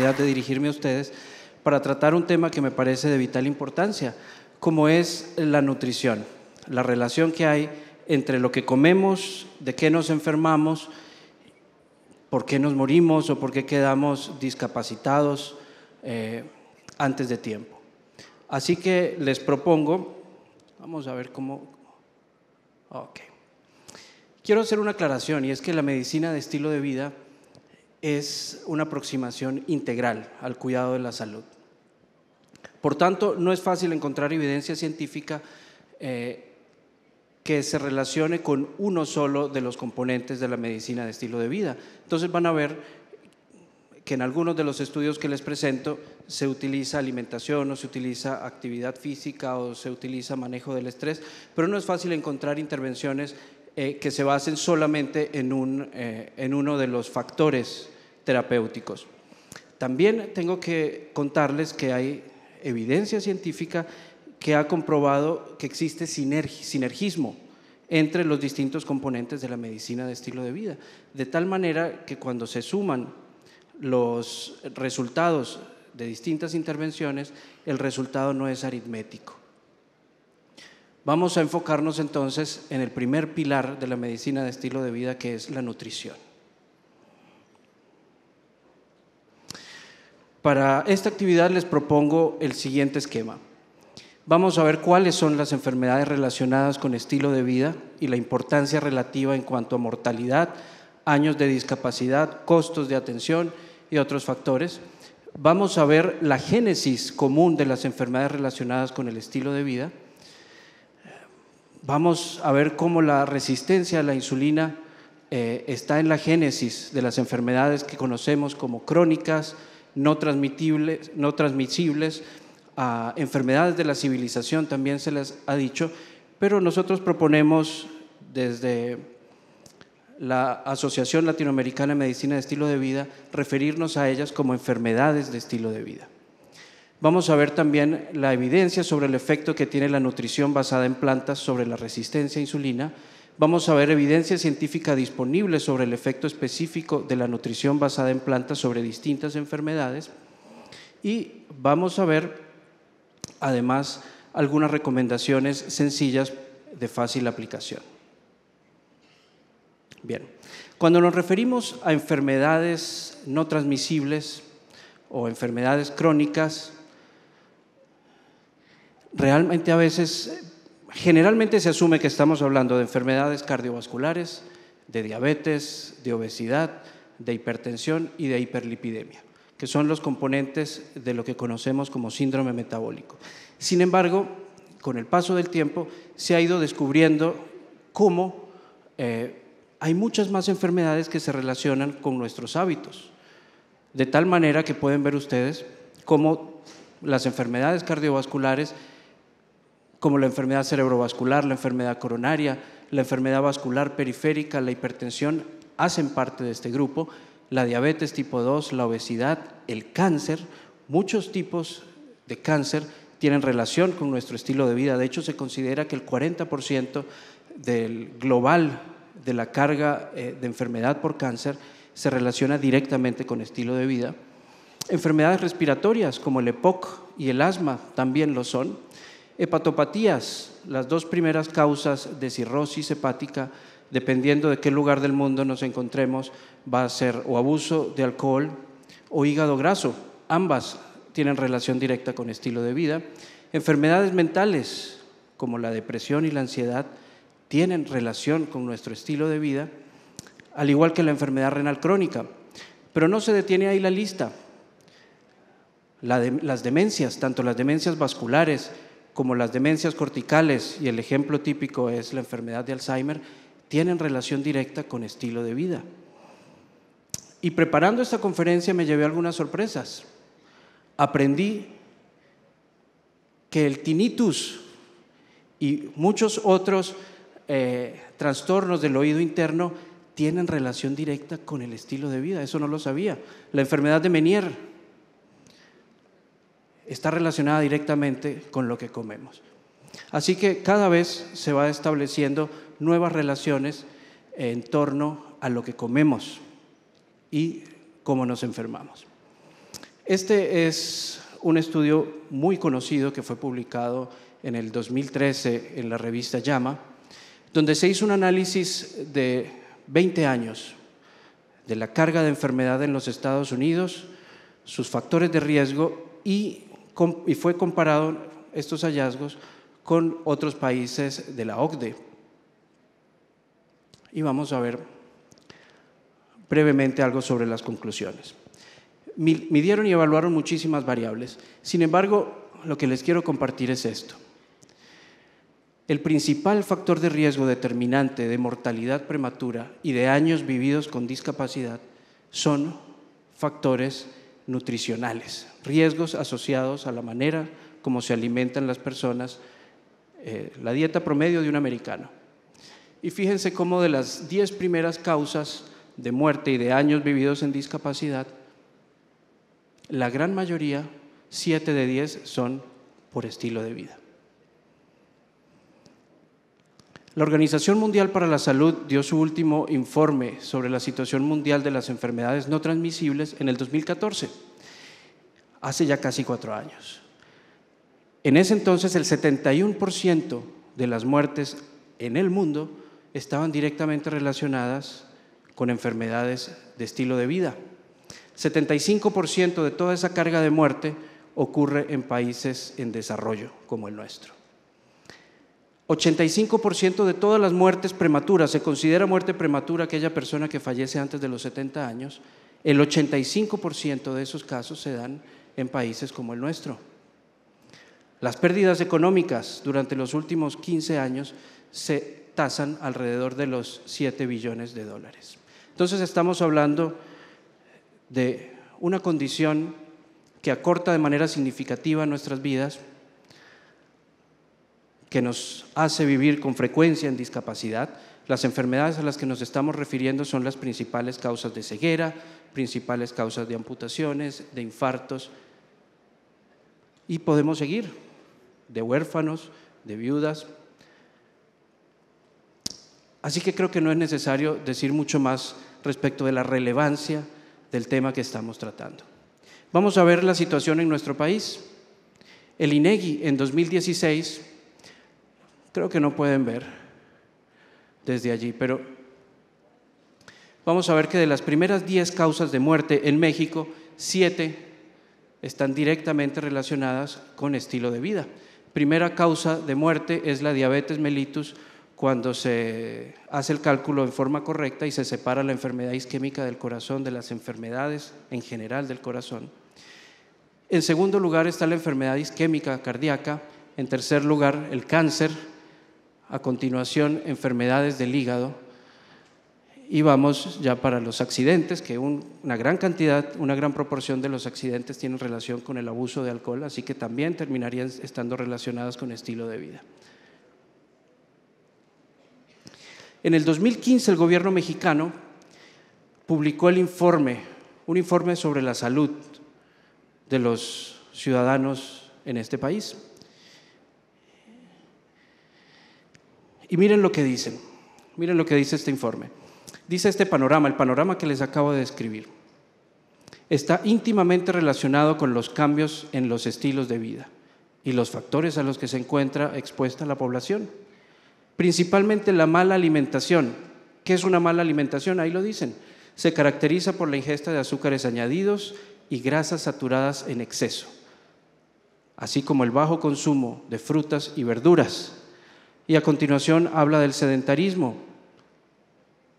de dirigirme a ustedes para tratar un tema que me parece de vital importancia, como es la nutrición, la relación que hay entre lo que comemos, de qué nos enfermamos, por qué nos morimos o por qué quedamos discapacitados eh, antes de tiempo. Así que les propongo, vamos a ver cómo... Ok. Quiero hacer una aclaración y es que la medicina de estilo de vida es una aproximación integral al cuidado de la salud. Por tanto, no es fácil encontrar evidencia científica eh, que se relacione con uno solo de los componentes de la medicina de estilo de vida. Entonces van a ver que en algunos de los estudios que les presento se utiliza alimentación o se utiliza actividad física o se utiliza manejo del estrés, pero no es fácil encontrar intervenciones eh, que se basen solamente en, eh, en uno de los factores terapéuticos. También tengo que contarles que hay evidencia científica que ha comprobado que existe sinergismo entre los distintos componentes de la medicina de estilo de vida, de tal manera que cuando se suman los resultados de distintas intervenciones, el resultado no es aritmético. Vamos a enfocarnos entonces en el primer pilar de la medicina de estilo de vida, que es la nutrición. Para esta actividad les propongo el siguiente esquema. Vamos a ver cuáles son las enfermedades relacionadas con estilo de vida y la importancia relativa en cuanto a mortalidad, años de discapacidad, costos de atención y otros factores. Vamos a ver la génesis común de las enfermedades relacionadas con el estilo de vida. Vamos a ver cómo la resistencia a la insulina eh, está en la génesis de las enfermedades que conocemos como crónicas, no no transmisibles, a enfermedades de la civilización también se les ha dicho, pero nosotros proponemos desde la Asociación Latinoamericana de Medicina de Estilo de Vida referirnos a ellas como enfermedades de estilo de vida. Vamos a ver también la evidencia sobre el efecto que tiene la nutrición basada en plantas sobre la resistencia a insulina vamos a ver evidencia científica disponible sobre el efecto específico de la nutrición basada en plantas sobre distintas enfermedades y vamos a ver además algunas recomendaciones sencillas de fácil aplicación. Bien, cuando nos referimos a enfermedades no transmisibles o enfermedades crónicas, realmente a veces generalmente se asume que estamos hablando de enfermedades cardiovasculares, de diabetes, de obesidad, de hipertensión y de hiperlipidemia, que son los componentes de lo que conocemos como síndrome metabólico. Sin embargo, con el paso del tiempo se ha ido descubriendo cómo eh, hay muchas más enfermedades que se relacionan con nuestros hábitos. De tal manera que pueden ver ustedes cómo las enfermedades cardiovasculares como la enfermedad cerebrovascular, la enfermedad coronaria, la enfermedad vascular periférica, la hipertensión, hacen parte de este grupo, la diabetes tipo 2, la obesidad, el cáncer, muchos tipos de cáncer tienen relación con nuestro estilo de vida. De hecho, se considera que el 40% del global de la carga eh, de enfermedad por cáncer se relaciona directamente con estilo de vida. Enfermedades respiratorias como el EPOC y el asma también lo son hepatopatías, las dos primeras causas de cirrosis hepática, dependiendo de qué lugar del mundo nos encontremos, va a ser o abuso de alcohol o hígado graso. Ambas tienen relación directa con estilo de vida. Enfermedades mentales, como la depresión y la ansiedad, tienen relación con nuestro estilo de vida, al igual que la enfermedad renal crónica. Pero no se detiene ahí la lista. las demencias, tanto las demencias vasculares, como las demencias corticales y el ejemplo típico es la enfermedad de Alzheimer, tienen relación directa con estilo de vida. Y preparando esta conferencia me llevé algunas sorpresas. Aprendí que el tinnitus y muchos otros eh, trastornos del oído interno tienen relación directa con el estilo de vida. Eso no lo sabía. La enfermedad de Menier, está relacionada directamente con lo que comemos. Así que cada vez se va estableciendo nuevas relaciones en torno a lo que comemos y cómo nos enfermamos. Este es un estudio muy conocido que fue publicado en el 2013 en la revista Llama, donde se hizo un análisis de 20 años de la carga de enfermedad en los Estados Unidos, sus factores de riesgo y y fue comparado estos hallazgos con otros países de la OCDE. Y vamos a ver brevemente algo sobre las conclusiones. Midieron y evaluaron muchísimas variables. Sin embargo, lo que les quiero compartir es esto. El principal factor de riesgo determinante de mortalidad prematura y de años vividos con discapacidad son factores nutricionales, riesgos asociados a la manera como se alimentan las personas, eh, la dieta promedio de un americano. Y fíjense cómo de las 10 primeras causas de muerte y de años vividos en discapacidad, la gran mayoría, 7 de 10, son por estilo de vida. La Organización Mundial para la Salud dio su último informe sobre la situación mundial de las enfermedades no transmisibles en el 2014, hace ya casi cuatro años. En ese entonces el 71% de las muertes en el mundo estaban directamente relacionadas con enfermedades de estilo de vida. 75% de toda esa carga de muerte ocurre en países en desarrollo como el nuestro. 85% de todas las muertes prematuras, se considera muerte prematura aquella persona que fallece antes de los 70 años, el 85% de esos casos se dan en países como el nuestro. Las pérdidas económicas durante los últimos 15 años se tasan alrededor de los 7 billones de dólares. Entonces estamos hablando de una condición que acorta de manera significativa nuestras vidas que nos hace vivir con frecuencia en discapacidad. Las enfermedades a las que nos estamos refiriendo son las principales causas de ceguera, principales causas de amputaciones, de infartos. Y podemos seguir, de huérfanos, de viudas. Así que creo que no es necesario decir mucho más respecto de la relevancia del tema que estamos tratando. Vamos a ver la situación en nuestro país. El INEGI en 2016 Creo que no pueden ver desde allí, pero vamos a ver que de las primeras 10 causas de muerte en México, 7 están directamente relacionadas con estilo de vida. Primera causa de muerte es la diabetes mellitus cuando se hace el cálculo en forma correcta y se separa la enfermedad isquémica del corazón de las enfermedades en general del corazón. En segundo lugar está la enfermedad isquémica cardíaca. En tercer lugar, el cáncer a continuación enfermedades del hígado y vamos ya para los accidentes, que una gran cantidad, una gran proporción de los accidentes tienen relación con el abuso de alcohol, así que también terminarían estando relacionadas con estilo de vida. En el 2015 el gobierno mexicano publicó el informe, un informe sobre la salud de los ciudadanos en este país. Y miren lo que dicen, miren lo que dice este informe. Dice este panorama, el panorama que les acabo de describir, está íntimamente relacionado con los cambios en los estilos de vida y los factores a los que se encuentra expuesta la población. Principalmente la mala alimentación. ¿Qué es una mala alimentación? Ahí lo dicen. Se caracteriza por la ingesta de azúcares añadidos y grasas saturadas en exceso, así como el bajo consumo de frutas y verduras, y a continuación habla del sedentarismo,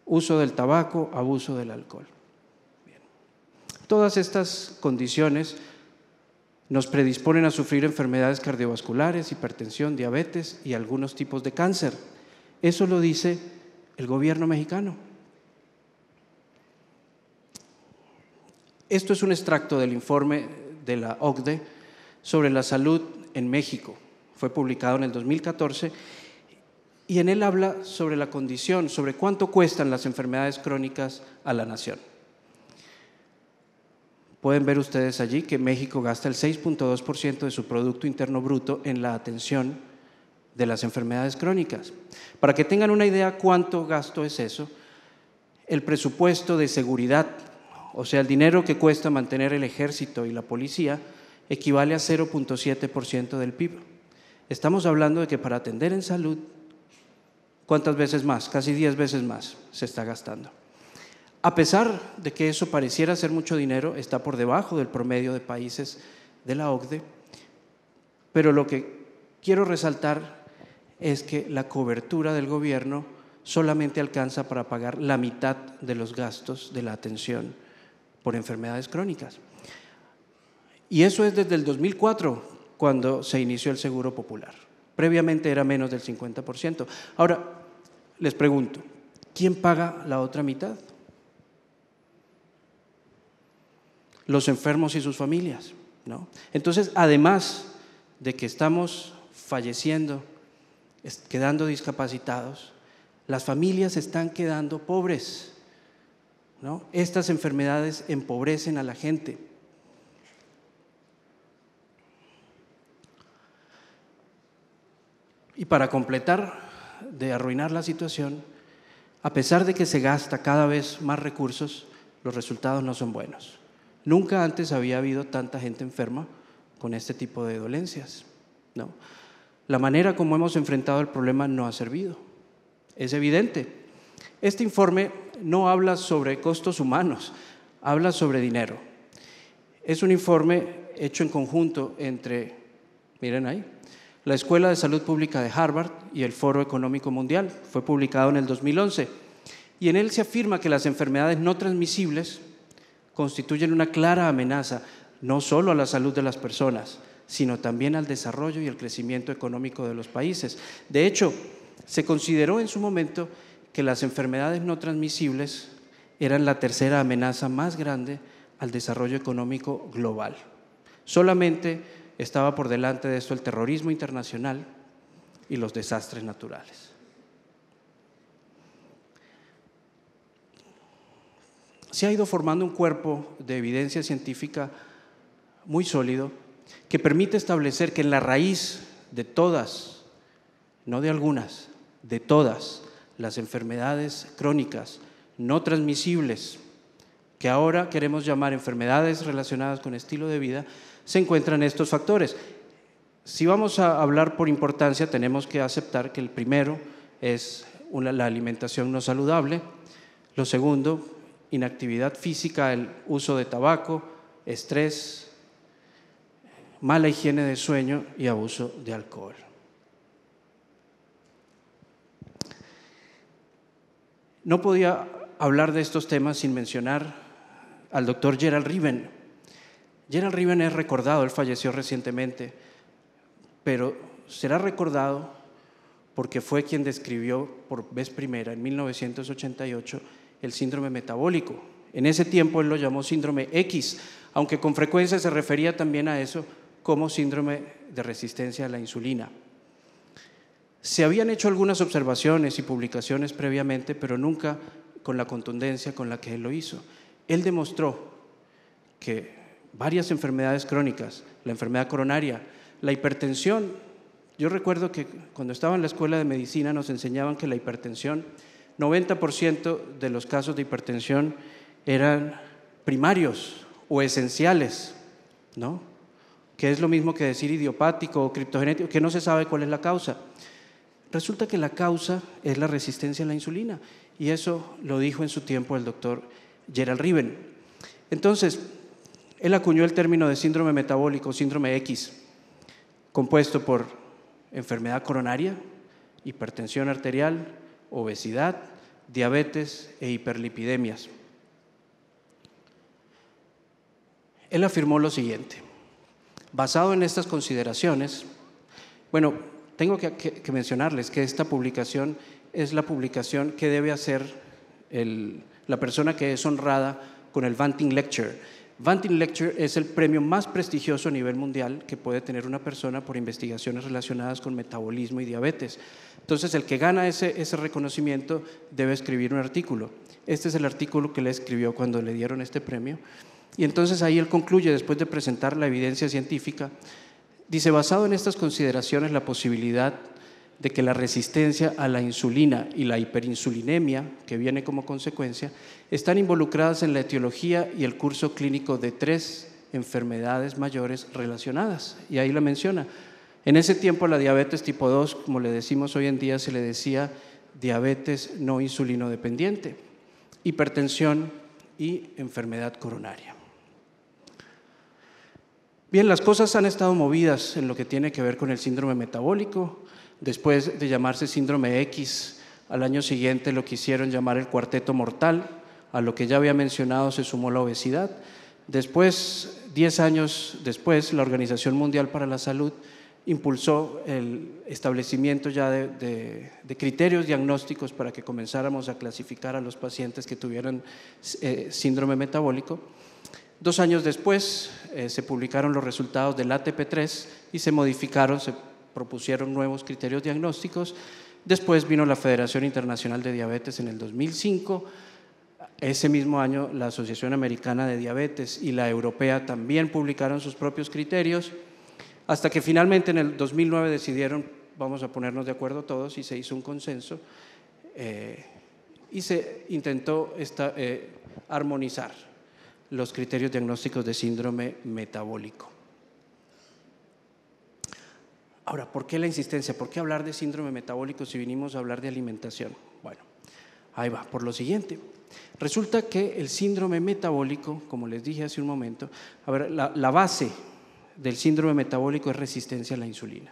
uso del tabaco, abuso del alcohol. Todas estas condiciones nos predisponen a sufrir enfermedades cardiovasculares, hipertensión, diabetes y algunos tipos de cáncer. Eso lo dice el gobierno mexicano. Esto es un extracto del informe de la OCDE sobre la salud en México. Fue publicado en el 2014 y en él habla sobre la condición, sobre cuánto cuestan las enfermedades crónicas a la nación. Pueden ver ustedes allí que México gasta el 6.2% de su Producto Interno Bruto en la atención de las enfermedades crónicas. Para que tengan una idea cuánto gasto es eso, el presupuesto de seguridad, o sea, el dinero que cuesta mantener el ejército y la policía, equivale a 0.7% del PIB. Estamos hablando de que para atender en salud ¿Cuántas veces más? Casi 10 veces más se está gastando. A pesar de que eso pareciera ser mucho dinero, está por debajo del promedio de países de la OCDE, pero lo que quiero resaltar es que la cobertura del gobierno solamente alcanza para pagar la mitad de los gastos de la atención por enfermedades crónicas. Y eso es desde el 2004, cuando se inició el Seguro Popular. Previamente era menos del 50%. Ahora, les pregunto, ¿quién paga la otra mitad? Los enfermos y sus familias, ¿no? Entonces, además de que estamos falleciendo, quedando discapacitados, las familias están quedando pobres. ¿no? Estas enfermedades empobrecen a la gente. Y para completar, de arruinar la situación, a pesar de que se gasta cada vez más recursos, los resultados no son buenos. Nunca antes había habido tanta gente enferma con este tipo de dolencias. ¿no? La manera como hemos enfrentado el problema no ha servido. Es evidente. Este informe no habla sobre costos humanos, habla sobre dinero. Es un informe hecho en conjunto entre, miren ahí, la Escuela de Salud Pública de Harvard y el Foro Económico Mundial. Fue publicado en el 2011 y en él se afirma que las enfermedades no transmisibles constituyen una clara amenaza no solo a la salud de las personas, sino también al desarrollo y el crecimiento económico de los países. De hecho, se consideró en su momento que las enfermedades no transmisibles eran la tercera amenaza más grande al desarrollo económico global. Solamente estaba por delante de eso el terrorismo internacional y los desastres naturales. Se ha ido formando un cuerpo de evidencia científica muy sólido que permite establecer que en la raíz de todas, no de algunas, de todas las enfermedades crónicas no transmisibles que ahora queremos llamar enfermedades relacionadas con estilo de vida, se encuentran estos factores. Si vamos a hablar por importancia, tenemos que aceptar que el primero es la alimentación no saludable, lo segundo, inactividad física, el uso de tabaco, estrés, mala higiene de sueño y abuso de alcohol. No podía hablar de estos temas sin mencionar al doctor Gerald Riven, Gerald Riven es recordado, él falleció recientemente, pero será recordado porque fue quien describió por vez primera en 1988 el síndrome metabólico. En ese tiempo él lo llamó síndrome X, aunque con frecuencia se refería también a eso como síndrome de resistencia a la insulina. Se habían hecho algunas observaciones y publicaciones previamente, pero nunca con la contundencia con la que él lo hizo. Él demostró que varias enfermedades crónicas, la enfermedad coronaria, la hipertensión. Yo recuerdo que cuando estaba en la escuela de medicina nos enseñaban que la hipertensión, 90% de los casos de hipertensión eran primarios o esenciales, ¿no? Que es lo mismo que decir idiopático o criptogenético, que no se sabe cuál es la causa. Resulta que la causa es la resistencia a la insulina y eso lo dijo en su tiempo el doctor Gerald Riven. Entonces, él acuñó el término de síndrome metabólico, síndrome X, compuesto por enfermedad coronaria, hipertensión arterial, obesidad, diabetes e hiperlipidemias. Él afirmó lo siguiente, basado en estas consideraciones, bueno, tengo que, mencionarles que esta publicación es la publicación que debe hacer la persona que es honrada con el Banting Lecture Vantin Lecture es el premio más prestigioso a nivel mundial que puede tener una persona por investigaciones relacionadas con metabolismo y diabetes. Entonces, el que gana ese, ese reconocimiento debe escribir un artículo. Este es el artículo que le escribió cuando le dieron este premio. Y entonces ahí él concluye, después de presentar la evidencia científica, dice, basado en estas consideraciones, la posibilidad de que la resistencia a la insulina y la hiperinsulinemia, que viene como consecuencia, están involucradas en la etiología y el curso clínico de tres enfermedades mayores relacionadas. Y ahí la menciona. En ese tiempo la diabetes tipo 2, como le decimos hoy en día, se le decía diabetes no insulinodependiente, hipertensión y enfermedad coronaria. Bien, las cosas han estado movidas en lo que tiene que ver con el síndrome metabólico. Después de llamarse síndrome X, al año siguiente lo quisieron llamar el cuarteto mortal, a lo que ya había mencionado se sumó la obesidad. Después, 10 años después, la Organización Mundial para la Salud impulsó el establecimiento ya de, criterios diagnósticos para que comenzáramos a clasificar a los pacientes que tuvieran eh, síndrome metabólico. Dos años después eh, se publicaron los resultados del ATP3 y se modificaron, se propusieron nuevos criterios diagnósticos. Después vino la Federación Internacional de Diabetes en el 2005. Ese mismo año la Asociación Americana de Diabetes y la Europea también publicaron sus propios criterios, hasta que finalmente en el 2009 decidieron, vamos a ponernos de acuerdo todos, y se hizo un consenso eh, y se intentó eh, armonizar los criterios diagnósticos de síndrome metabólico. Ahora, ¿por qué la insistencia? ¿Por qué hablar de síndrome metabólico si vinimos a hablar de alimentación? Bueno, ahí va, por lo siguiente. Resulta que el síndrome metabólico, como les dije hace un momento, a ver, la, base del síndrome metabólico es resistencia a la insulina.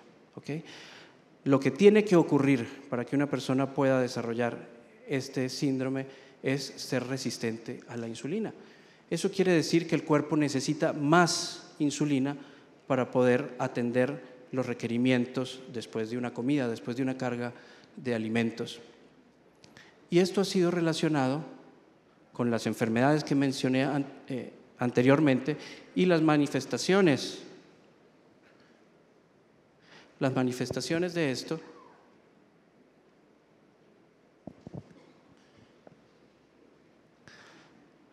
Lo que tiene que ocurrir para que una persona pueda desarrollar este síndrome es ser resistente a la insulina. Eso quiere decir que el cuerpo necesita más insulina para poder atender los requerimientos después de una comida, después de una carga de alimentos. Y esto ha sido relacionado con las enfermedades que mencioné eh, anteriormente y las manifestaciones. Las manifestaciones de esto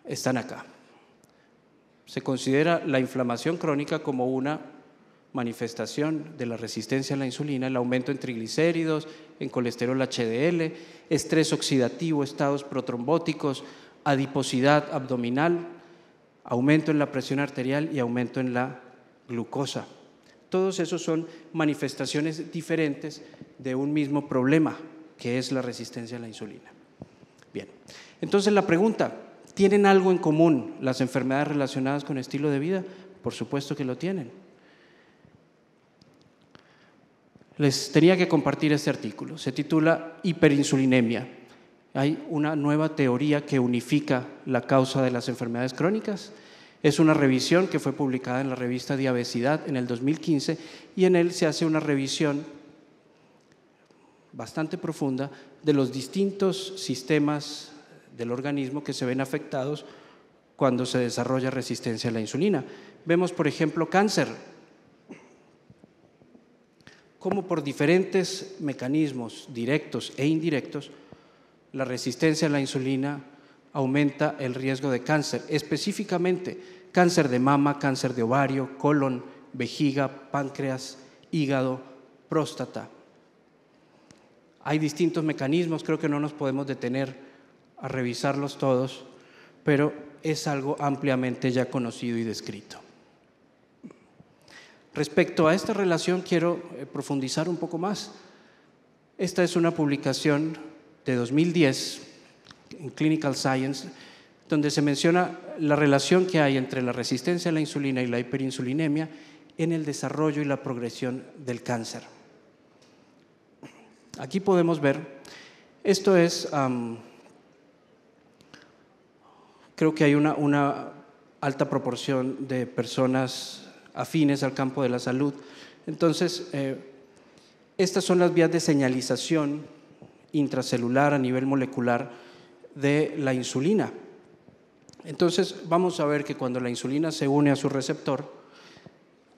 están acá. Se considera la inflamación crónica como una manifestación de la resistencia a la insulina, el aumento en triglicéridos, en colesterol HDL, estrés oxidativo, estados protrombóticos, adiposidad abdominal, aumento en la presión arterial y aumento en la glucosa. Todos esos son manifestaciones diferentes de un mismo problema, que es la resistencia a la insulina. Bien, entonces la pregunta, ¿tienen algo en común las enfermedades relacionadas con estilo de vida? Por supuesto que lo tienen. les tenía que compartir este artículo. Se titula Hiperinsulinemia. Hay una nueva teoría que unifica la causa de las enfermedades crónicas. Es una revisión que fue publicada en la revista Diabesidad en el 2015 y en él se hace una revisión bastante profunda de los distintos sistemas del organismo que se ven afectados cuando se desarrolla resistencia a la insulina. Vemos, por ejemplo, cáncer como por diferentes mecanismos directos e indirectos, la resistencia a la insulina aumenta el riesgo de cáncer, específicamente cáncer de mama, cáncer de ovario, colon, vejiga, páncreas, hígado, próstata. Hay distintos mecanismos, creo que no nos podemos detener a revisarlos todos, pero es algo ampliamente ya conocido y descrito. Respecto a esta relación quiero eh, profundizar un poco más. Esta es una publicación de 2010 en Clinical Science donde se menciona la relación que hay entre la resistencia a la insulina y la hiperinsulinemia en el desarrollo y la progresión del cáncer. Aquí podemos ver, esto es, creo que hay una alta proporción de personas afines al campo de la salud. Entonces, eh, estas son las vías de señalización intracelular a nivel molecular de la insulina. Entonces, vamos a ver que cuando la insulina se une a su receptor,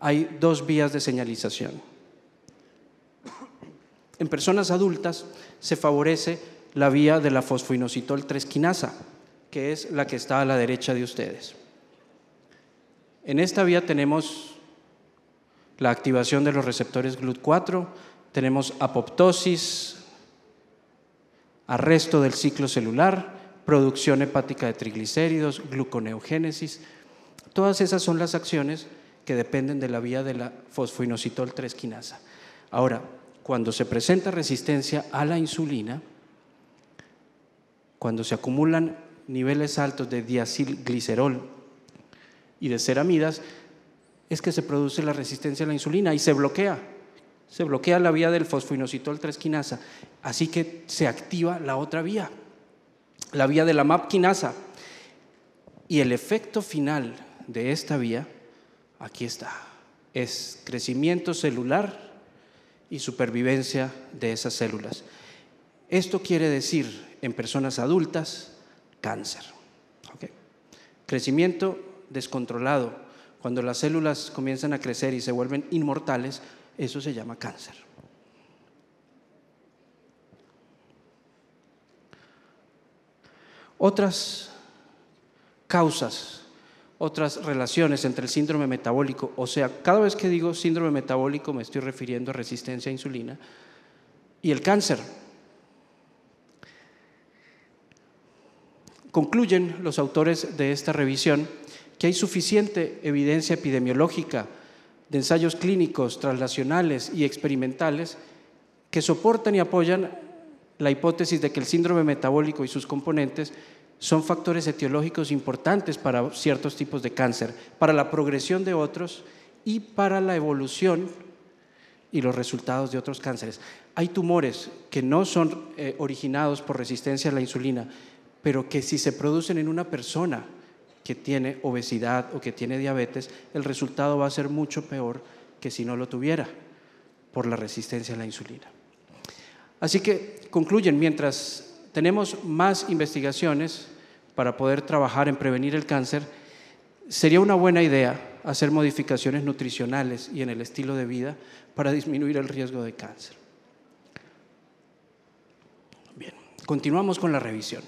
hay dos vías de señalización. En personas adultas se favorece la vía de la fosfoinositol 3-quinasa, que es la que está a la derecha de ustedes. En esta vía tenemos la activación de los receptores GLUT4, tenemos apoptosis, arresto del ciclo celular, producción hepática de triglicéridos, gluconeogénesis. Todas esas son las acciones que dependen de la vía de la fosfoinositol 3 quinasa. Ahora, cuando se presenta resistencia a la insulina, cuando se acumulan niveles altos de diacilglicerol y de ceramidas, es que se produce la resistencia a la insulina y se bloquea. Se bloquea la vía del fosfoinositol 3-quinasa. Así que se activa la otra vía, la vía de la MAP quinasa. Y el efecto final de esta vía, aquí está, es crecimiento celular y supervivencia de esas células. Esto quiere decir en personas adultas cáncer. ¿Okay? Crecimiento descontrolado, cuando las células comienzan a crecer y se vuelven inmortales, eso se llama cáncer. Otras causas, otras relaciones entre el síndrome metabólico, o sea, cada vez que digo síndrome metabólico me estoy refiriendo a resistencia a insulina y el cáncer. Concluyen los autores de esta revisión que hay suficiente evidencia epidemiológica de ensayos clínicos, translacionales y experimentales que soportan y apoyan la hipótesis de que el síndrome metabólico y sus componentes son factores etiológicos importantes para ciertos tipos de cáncer, para la progresión de otros y para la evolución y los resultados de otros cánceres. Hay tumores que no son eh, originados por resistencia a la insulina, pero que si se producen en una persona, que tiene obesidad o que tiene diabetes, el resultado va a ser mucho peor que si no lo tuviera por la resistencia a la insulina. Así que concluyen, mientras tenemos más investigaciones para poder trabajar en prevenir el cáncer, sería una buena idea hacer modificaciones nutricionales y en el estilo de vida para disminuir el riesgo de cáncer. Bien, continuamos con la revisión.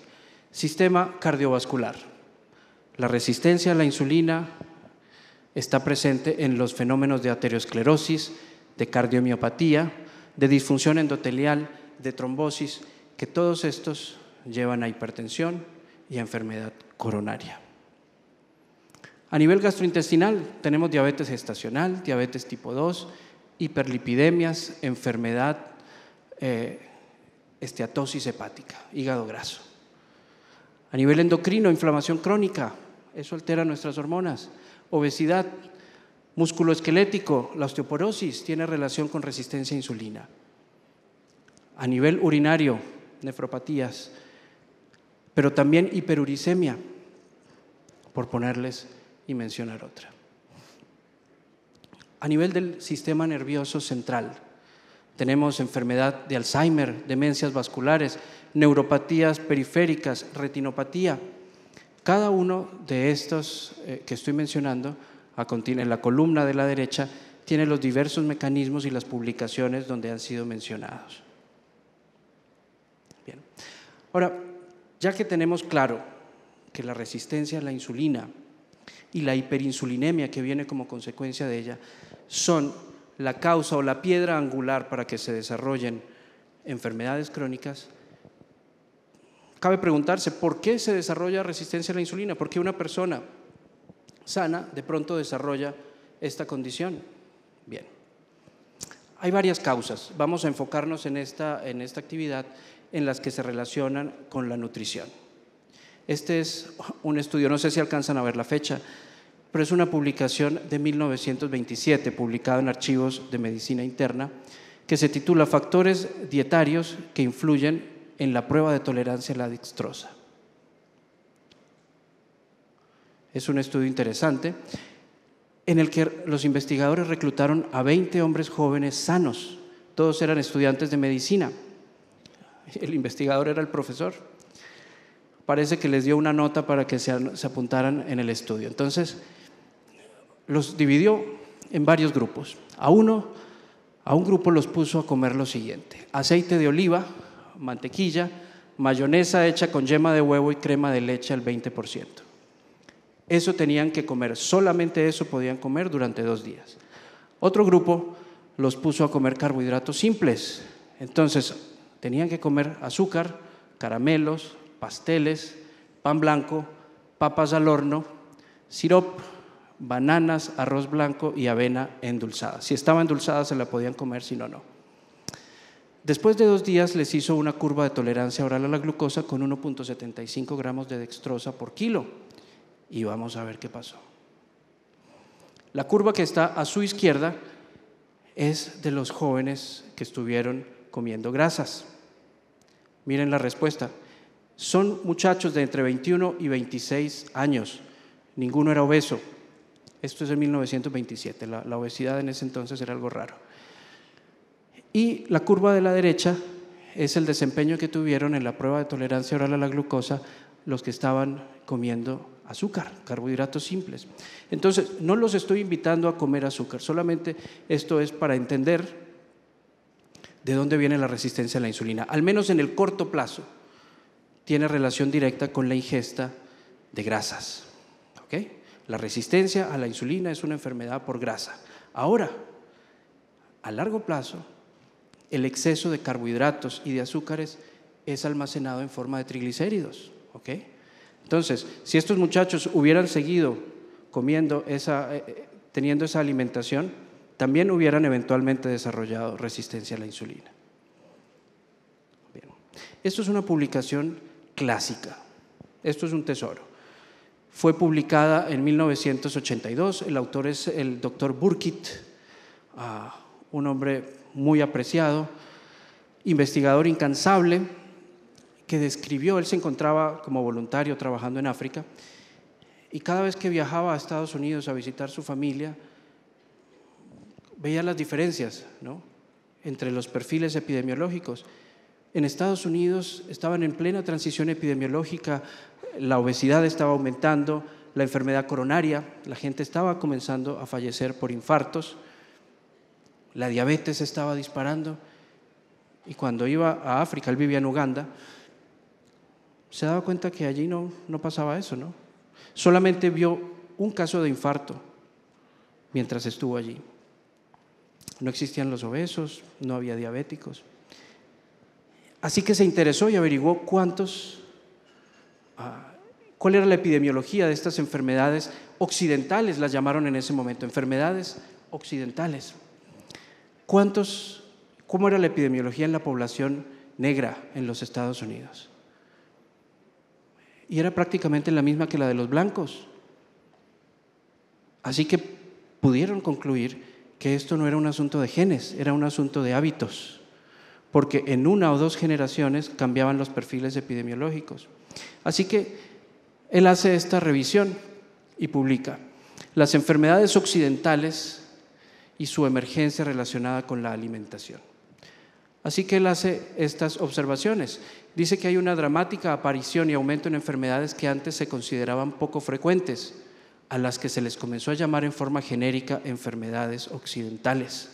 Sistema cardiovascular. La resistencia a la insulina está presente en los fenómenos de aterosclerosis, de cardiomiopatía, de disfunción endotelial, de trombosis, que todos estos llevan a hipertensión y a enfermedad coronaria. A nivel gastrointestinal tenemos diabetes gestacional, diabetes tipo 2, hiperlipidemias, enfermedad, eh, esteatosis hepática, hígado graso. A nivel endocrino, inflamación crónica, eso altera nuestras hormonas. Obesidad, músculo esquelético, la osteoporosis tiene relación con resistencia a insulina. A nivel urinario, nefropatías, pero también hiperuricemia, por ponerles y mencionar otra. A nivel del sistema nervioso central, tenemos enfermedad de Alzheimer, demencias vasculares, neuropatías periféricas, retinopatía, cada uno de estos eh, que estoy mencionando, en la columna de la derecha, tiene los diversos mecanismos y las publicaciones donde han sido mencionados. Bien. Ahora, ya que tenemos claro que la resistencia a la insulina y la hiperinsulinemia que viene como consecuencia de ella son la causa o la piedra angular para que se desarrollen enfermedades crónicas, Cabe preguntarse, ¿por qué se desarrolla resistencia a la insulina? ¿Por qué una persona sana de pronto desarrolla esta condición? Bien, hay varias causas. Vamos a enfocarnos en esta, en esta actividad en las que se relacionan con la nutrición. Este es un estudio, no sé si alcanzan a ver la fecha, pero es una publicación de 1927, publicada en Archivos de Medicina Interna, que se titula Factores dietarios que influyen en la prueba de tolerancia a la dextrosa. Es un estudio interesante en el que los investigadores reclutaron a 20 hombres jóvenes sanos. Todos eran estudiantes de medicina. El investigador era el profesor. Parece que les dio una nota para que se, se apuntaran en el estudio. Entonces, los dividió en varios grupos. A uno, a un grupo los puso a comer lo siguiente: aceite de oliva, mantequilla, mayonesa hecha con yema de huevo y crema de leche al 20%. Eso tenían que comer, solamente eso podían comer durante dos días. Otro grupo los puso a comer carbohidratos simples. Entonces, tenían que comer azúcar, caramelos, pasteles, pan blanco, papas al horno, sirop, bananas, arroz blanco y avena endulzada. Si estaba endulzada se la podían comer, si no, no. Después de dos días les hizo una curva de tolerancia oral a la glucosa con 1.75 gramos de dextrosa por kilo. Y vamos a ver qué pasó. La curva que está a su izquierda es de los jóvenes que estuvieron comiendo grasas. Miren la respuesta. Son muchachos de entre 21 y 26 años. Ninguno era obeso. Esto es en 1927. La, la obesidad en ese entonces era algo raro. Y la curva de la derecha es el desempeño que tuvieron en la prueba de tolerancia oral a la glucosa los que estaban comiendo azúcar, carbohidratos simples. Entonces, no los estoy invitando a comer azúcar, solamente esto es para entender de dónde viene la resistencia a la insulina, al menos en el corto plazo tiene relación directa con la ingesta de grasas. La resistencia a la insulina es una enfermedad por grasa. Ahora, a largo plazo, el exceso de carbohidratos y de azúcares es almacenado en forma de triglicéridos. Entonces, si estos muchachos hubieran seguido comiendo esa, eh, eh, teniendo esa alimentación, también hubieran eventualmente desarrollado resistencia a la insulina. Esto es una publicación clásica. Esto es un tesoro. Fue publicada en 1982. El autor es el doctor Burkitt. Ah, un hombre muy apreciado, investigador incansable, que describió, él se encontraba como voluntario trabajando en África, y cada vez que viajaba a Estados Unidos a visitar su familia, veía las diferencias ¿no? entre los perfiles epidemiológicos. En Estados Unidos estaban en plena transición epidemiológica, la obesidad estaba aumentando, la enfermedad coronaria, la gente estaba comenzando a fallecer por infartos, la diabetes estaba disparando. Y cuando iba a África, él vivía en Uganda, se daba cuenta que allí no, pasaba eso, ¿no? Solamente vio un caso de infarto mientras estuvo allí. No existían los obesos, no había diabéticos. Así que se interesó y averiguó cuántos, ah, cuál era la epidemiología de estas enfermedades occidentales, las llamaron en ese momento, enfermedades occidentales. ¿Cuántos, cómo era la epidemiología en la población negra en los Estados Unidos? Y era prácticamente la misma que la de los blancos. Así que pudieron concluir que esto no era un asunto de genes, era un asunto de hábitos, porque en una o dos generaciones cambiaban los perfiles epidemiológicos. Así que él hace esta revisión y publica, las enfermedades occidentales y su emergencia relacionada con la alimentación. Así que él hace estas observaciones. Dice que hay una dramática aparición y aumento en enfermedades que antes se consideraban poco frecuentes, a las que se les comenzó a llamar en forma genérica enfermedades occidentales.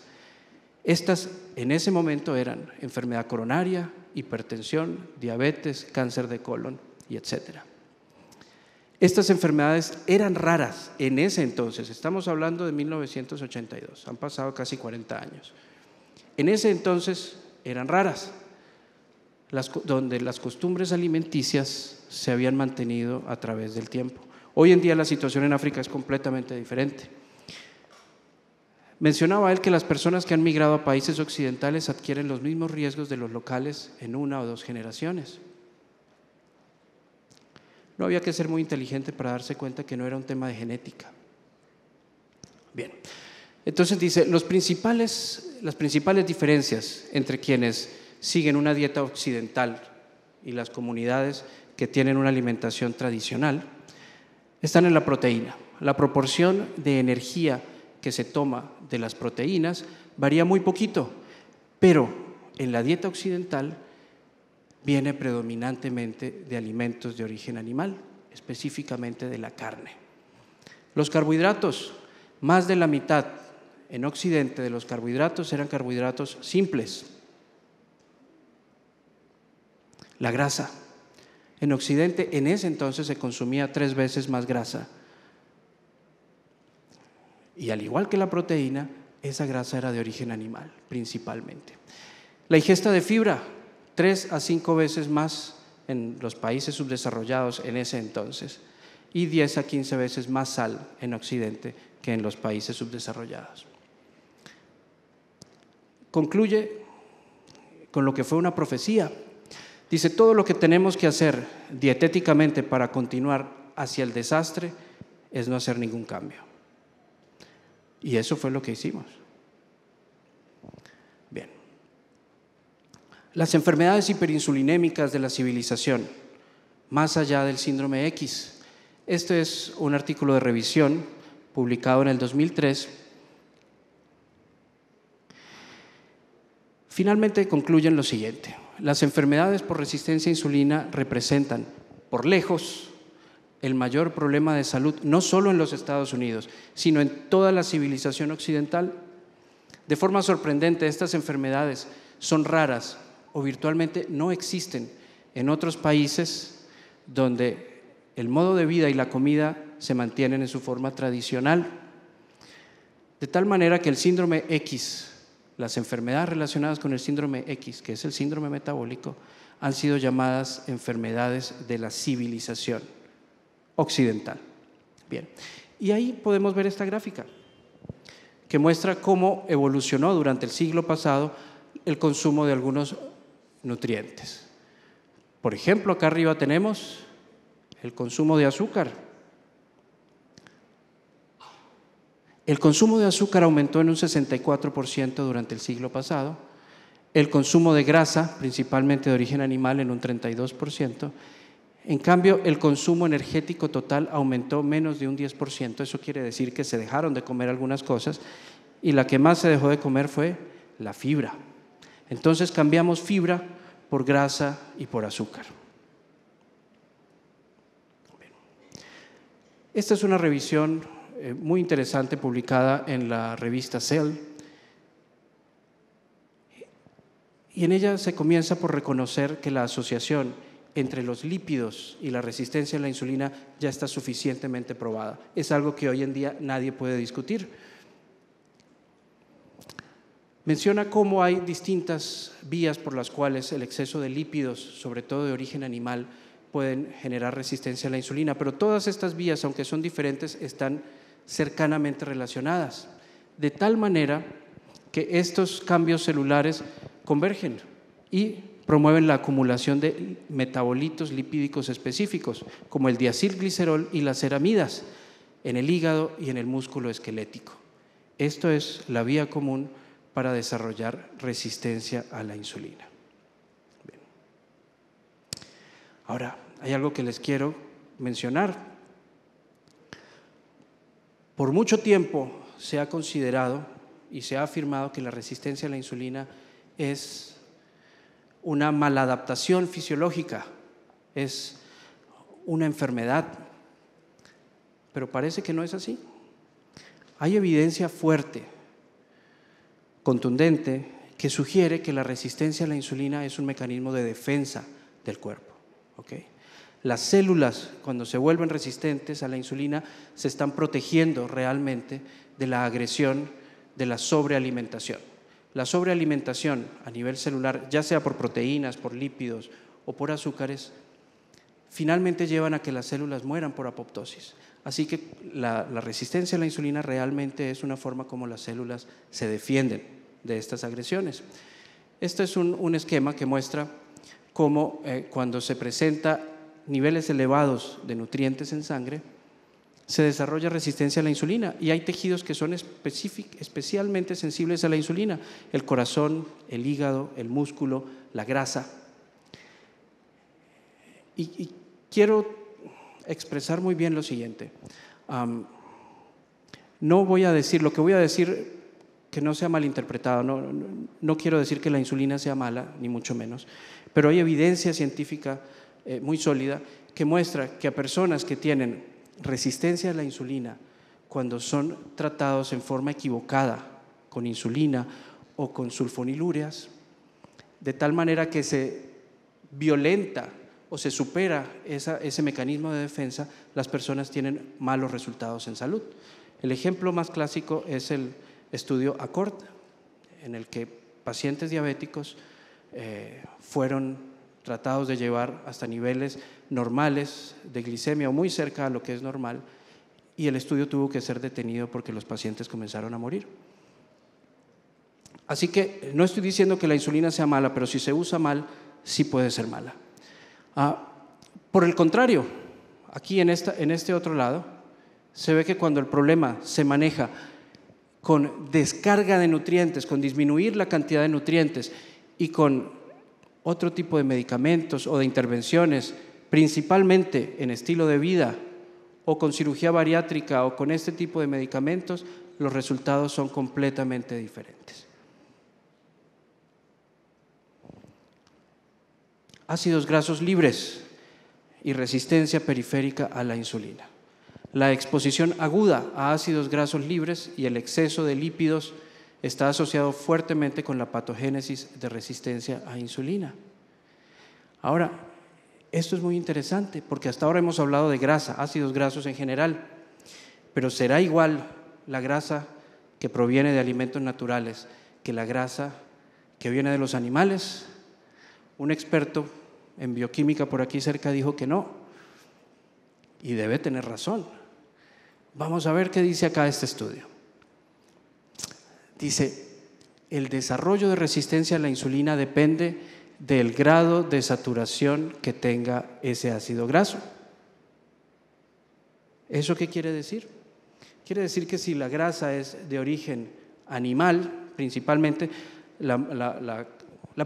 Estas en ese momento eran enfermedad coronaria, hipertensión, diabetes, cáncer de colon y etcétera. Estas enfermedades eran raras en ese entonces, estamos hablando de 1982, han pasado casi 40 años. En ese entonces eran raras, donde las costumbres alimenticias se habían mantenido a través del tiempo. Hoy en día la situación en África es completamente diferente. Mencionaba él que las personas que han migrado a países occidentales adquieren los mismos riesgos de los locales en una o dos generaciones. No había que ser muy inteligente para darse cuenta que no era un tema de genética. Bien, entonces dice, las principales diferencias entre quienes siguen una dieta occidental y las comunidades que tienen una alimentación tradicional están en la proteína. La proporción de energía que se toma de las proteínas varía muy poquito, pero en la dieta occidental viene predominantemente de alimentos de origen animal, específicamente de la carne. Los carbohidratos, más de la mitad en Occidente de los carbohidratos eran carbohidratos simples. La grasa. En Occidente en ese entonces se consumía tres veces más grasa. Y al igual que la proteína, esa grasa era de origen animal principalmente. La ingesta de fibra, tres a cinco veces más en los países subdesarrollados en ese entonces y 10 a 15 veces más sal en Occidente que en los países subdesarrollados. Concluye con lo que fue una profecía. Dice, todo lo que tenemos que hacer dietéticamente para continuar hacia el desastre es no hacer ningún cambio. Y eso fue lo que hicimos. las enfermedades hiperinsulinémicas de la civilización, más allá del síndrome X. Este es un artículo de revisión publicado en el 2003. Finalmente concluyen lo siguiente. Las enfermedades por resistencia a insulina representan, por lejos, el mayor problema de salud, no solo en los Estados Unidos, sino en toda la civilización occidental. De forma sorprendente, estas enfermedades son raras, o virtualmente no existen en otros países donde el modo de vida y la comida se mantienen en su forma tradicional. De tal manera que el síndrome X, las enfermedades relacionadas con el síndrome X, que es el síndrome metabólico, han sido llamadas enfermedades de la civilización occidental. Bien, y ahí podemos ver esta gráfica que muestra cómo evolucionó durante el siglo pasado el consumo de algunos nutrientes. Por ejemplo, acá arriba tenemos el consumo de azúcar. El consumo de azúcar aumentó en un 64% durante el siglo pasado, el consumo de grasa, principalmente de origen animal, en un 32%. En cambio, el consumo energético total aumentó menos de un 10%. Eso quiere decir que se dejaron de comer algunas cosas y la que más se dejó de comer fue la fibra. Entonces cambiamos fibra por grasa y por azúcar. Esta es una revisión eh, muy interesante publicada en la revista Cell. Y en ella se comienza por reconocer que la asociación entre los lípidos y la resistencia a la insulina ya está suficientemente probada. Es algo que hoy en día nadie puede discutir Menciona cómo hay distintas vías por las cuales el exceso de lípidos, sobre todo de origen animal, pueden generar resistencia a la insulina, pero todas estas vías, aunque son diferentes, están cercanamente relacionadas, de tal manera que estos cambios celulares convergen y promueven la acumulación de metabolitos lipídicos específicos, como el diacilglicerol y las ceramidas, en el hígado y en el músculo esquelético. Esto es la vía común para desarrollar resistencia a la insulina. Ahora, hay algo que les quiero mencionar. Por mucho tiempo se ha considerado y se ha afirmado que la resistencia a la insulina es una maladaptación fisiológica, es una enfermedad, pero parece que no es así. Hay evidencia fuerte contundente que sugiere que la resistencia a la insulina es un mecanismo de defensa del cuerpo. Las células, cuando se vuelven resistentes a la insulina, se están protegiendo realmente de la agresión de la sobrealimentación. La sobrealimentación a nivel celular, ya sea por proteínas, por lípidos o por azúcares, finalmente llevan a que las células mueran por apoptosis. Así que la resistencia a la insulina realmente es una forma como las células se defienden de estas agresiones. Este es un, un esquema que muestra cómo eh, cuando se presenta niveles elevados de nutrientes en sangre, se desarrolla resistencia a la insulina y hay tejidos que son especialmente sensibles a la insulina, el corazón, el hígado, el músculo, la grasa. Y, quiero expresar muy bien lo siguiente. no voy a decir, lo que voy a decir que no sea malinterpretado, no, no, quiero decir que la insulina sea mala, ni mucho menos, pero hay evidencia científica eh, muy sólida que muestra que a personas que tienen resistencia a la insulina, cuando son tratados en forma equivocada con insulina o con sulfonilureas, de tal manera que se violenta o se supera ese mecanismo de defensa, las personas tienen malos resultados en salud. El ejemplo más clásico es el, estudio ACORD, en el que pacientes diabéticos eh, fueron tratados de llevar hasta niveles normales de glicemia o muy cerca a lo que es normal, y el estudio tuvo que ser detenido porque los pacientes comenzaron a morir. Así que eh, no estoy diciendo que la insulina sea mala, pero si se usa mal, sí puede ser mala. Ah, por el contrario, aquí en, esta, en este otro lado, se ve que cuando el problema se maneja con descarga de nutrientes, con disminuir la cantidad de nutrientes y con otro tipo de medicamentos o de intervenciones, principalmente en estilo de vida o con cirugía bariátrica o con este tipo de medicamentos, los resultados son completamente diferentes. Ácidos grasos libres y resistencia periférica a la insulina. La exposición aguda a ácidos grasos libres y el exceso de lípidos está asociado fuertemente con la patogénesis de resistencia a insulina. Ahora, esto es muy interesante porque hasta ahora hemos hablado de grasa, ácidos grasos en general, pero será igual la grasa que proviene de alimentos naturales que la grasa que viene de los animales. Un experto en bioquímica por aquí cerca dijo que no, y debe tener razón. Vamos a ver qué dice acá este estudio. Dice, el desarrollo de resistencia a la insulina depende del grado de saturación que tenga ese ácido graso. ¿Eso qué quiere decir? Quiere decir que si la grasa es de origen animal, principalmente, la,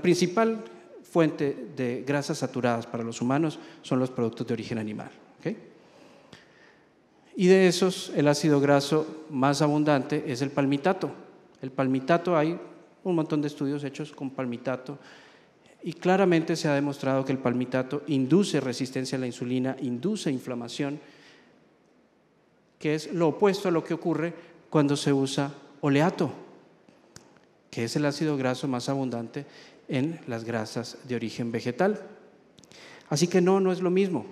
principal fuente de grasas saturadas para los humanos son los productos de origen animal. Y de esos, el ácido graso más abundante es el palmitato. El palmitato, hay un montón de estudios hechos con palmitato y claramente se ha demostrado que el palmitato induce resistencia a la insulina, induce inflamación, que es lo opuesto a lo que ocurre cuando se usa oleato, que es el ácido graso más abundante en las grasas de origen vegetal. Así que no, no es lo mismo.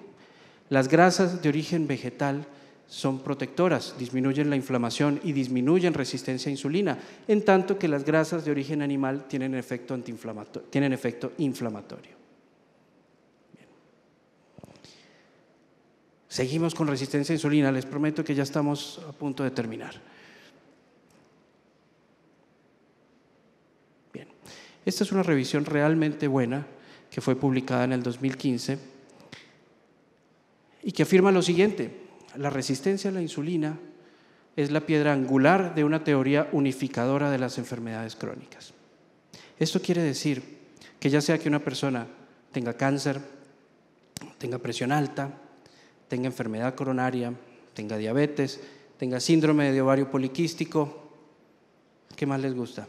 Las grasas de origen vegetal son protectoras, disminuyen la inflamación y disminuyen resistencia a insulina, en tanto que las grasas de origen animal tienen efecto, tienen efecto inflamatorio. Seguimos con resistencia a insulina, les prometo que ya estamos a punto de terminar. Bien, esta es una revisión realmente buena que fue publicada en el 2015 y que afirma lo siguiente la resistencia a la insulina es la piedra angular de una teoría unificadora de las enfermedades crónicas. Esto quiere decir que ya sea que una persona tenga cáncer, tenga presión alta, tenga enfermedad coronaria, tenga diabetes, tenga síndrome de ovario poliquístico, ¿qué más les gusta?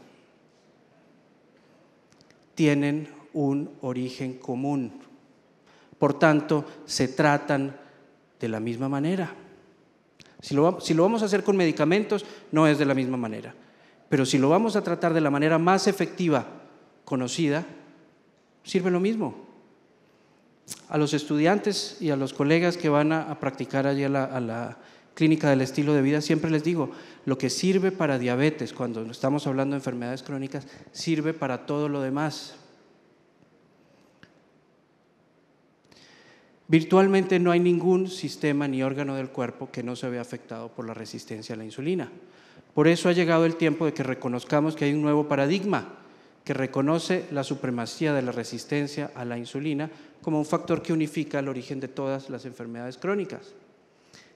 Tienen un origen común. Por tanto, se tratan de la misma manera. Si lo, vamos a hacer con medicamentos, no es de la misma manera. Pero si lo vamos a tratar de la manera más efectiva conocida, sirve lo mismo. A los estudiantes y a los colegas que van a, practicar allí a la, a la clínica del estilo de vida, siempre les digo, lo que sirve para diabetes, cuando estamos hablando de enfermedades crónicas, sirve para todo lo demás. Virtualmente no hay ningún sistema ni órgano del cuerpo que no se vea afectado por la resistencia a la insulina. Por eso ha llegado el tiempo de que reconozcamos que hay un nuevo paradigma que reconoce la supremacía de la resistencia a la insulina como un factor que unifica el origen de todas las enfermedades crónicas.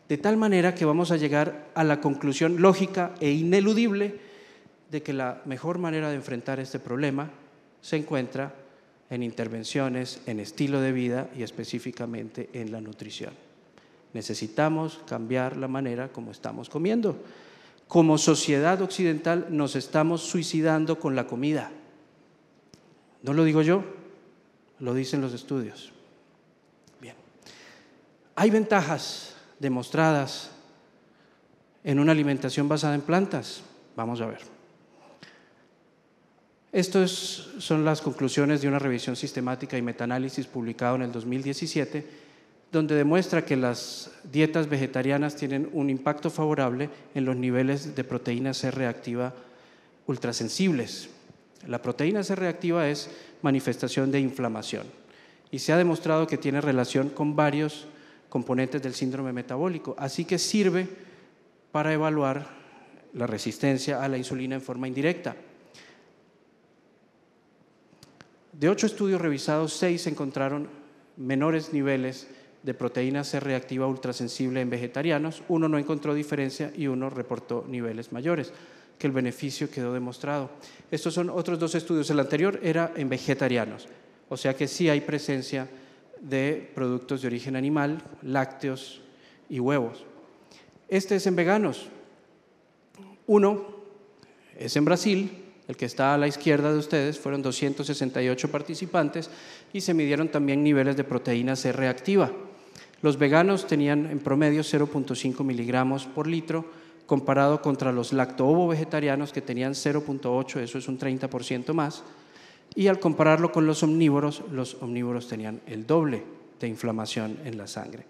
De tal manera que vamos a llegar a la conclusión lógica e ineludible de que la mejor manera de enfrentar este problema se encuentra en intervenciones, en estilo de vida y específicamente en la nutrición. Necesitamos cambiar la manera como estamos comiendo. Como sociedad occidental nos estamos suicidando con la comida. No lo digo yo, lo dicen los estudios. Bien. Hay ventajas demostradas en una alimentación basada en plantas. Vamos a ver. Estas son las conclusiones de una revisión sistemática y metaanálisis publicado en el 2017, donde demuestra que las dietas vegetarianas tienen un impacto favorable en los niveles de proteína C reactiva ultrasensibles. La proteína C reactiva es manifestación de inflamación y se ha demostrado que tiene relación con varios componentes del síndrome metabólico, así que sirve para evaluar la resistencia a la insulina en forma indirecta de ocho estudios revisados, seis encontraron menores niveles de proteína C reactiva ultrasensible en vegetarianos, uno no encontró diferencia y uno reportó niveles mayores, que el beneficio quedó demostrado. Estos son otros dos estudios, el anterior era en vegetarianos, o sea que sí hay presencia de productos de origen animal, lácteos y huevos. Este es en veganos. Uno es en Brasil, el que está a la izquierda de ustedes, fueron 268 participantes y se midieron también niveles de proteína C reactiva. Los veganos tenían en promedio 0.5 miligramos por litro, comparado contra los lacto-ovo vegetarianos que tenían 0.8, eso es un 30% más, y al compararlo con los omnívoros, los omnívoros tenían el doble de inflamación en la sangre.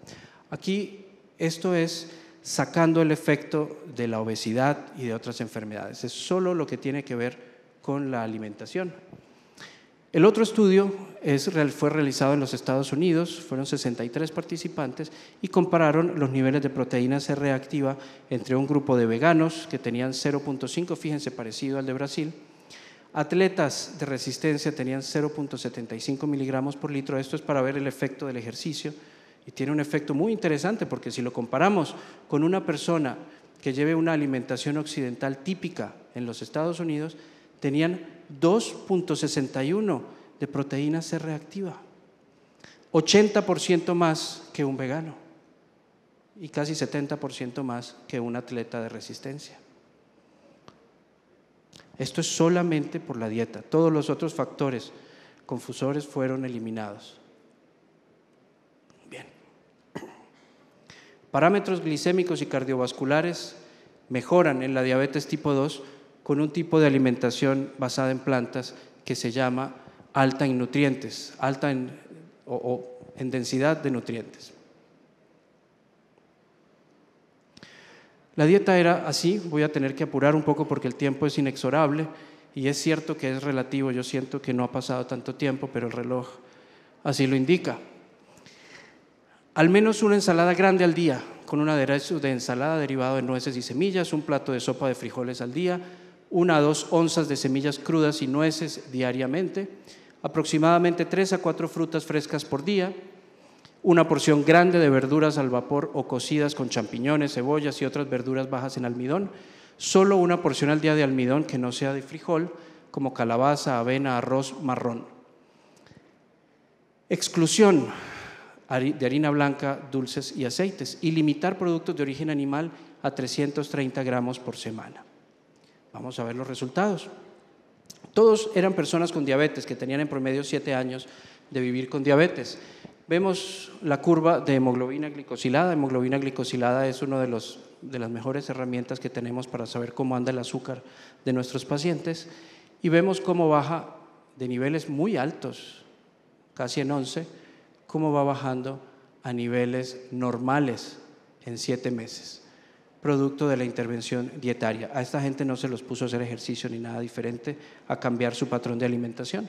Aquí esto es sacando el efecto de la obesidad y de otras enfermedades. Es solo lo que tiene que ver con la alimentación. El otro estudio fue realizado en los Estados Unidos, fueron 63 participantes y compararon los niveles de proteína C reactiva entre un grupo de veganos que tenían 0.5, fíjense parecido al de Brasil, atletas de resistencia tenían 0.75 miligramos por litro, esto es para ver el efecto del ejercicio, y tiene un efecto muy interesante porque si lo comparamos con una persona que lleve una alimentación occidental típica en los Estados Unidos, tenían 2.61 de proteína C reactiva, 80% más que un vegano y casi 70% más que un atleta de resistencia. Esto es solamente por la dieta. Todos los otros factores confusores fueron eliminados. Parámetros glicémicos y cardiovasculares mejoran en la diabetes tipo 2 con un tipo de alimentación basada en plantas que se llama alta en nutrientes, alta en, o, en densidad de nutrientes. La dieta era así, voy a tener que apurar un poco porque el tiempo es inexorable y es cierto que es relativo, yo siento que no ha pasado tanto tiempo, pero el reloj así lo indica al menos una ensalada grande al día, con un aderezo de ensalada derivado de nueces y semillas, un plato de sopa de frijoles al día, una a dos onzas de semillas crudas y nueces diariamente, aproximadamente tres a cuatro frutas frescas por día, una porción grande de verduras al vapor o cocidas con champiñones, cebollas y otras verduras bajas en almidón, solo una porción al día de almidón que no sea de frijol, como calabaza, avena, arroz, marrón. Exclusión de harina blanca, dulces y aceites, y limitar productos de origen animal a 330 gramos por semana. Vamos a ver los resultados. Todos eran personas con diabetes, que tenían en promedio 7 años de vivir con diabetes. Vemos la curva de hemoglobina glicosilada. Hemoglobina glicosilada es una de, de las mejores herramientas que tenemos para saber cómo anda el azúcar de nuestros pacientes. Y vemos cómo baja de niveles muy altos, casi en 11, cómo va bajando a niveles normales en siete meses, producto de la intervención dietaria. A esta gente no se los puso a hacer ejercicio ni nada diferente, a cambiar su patrón de alimentación.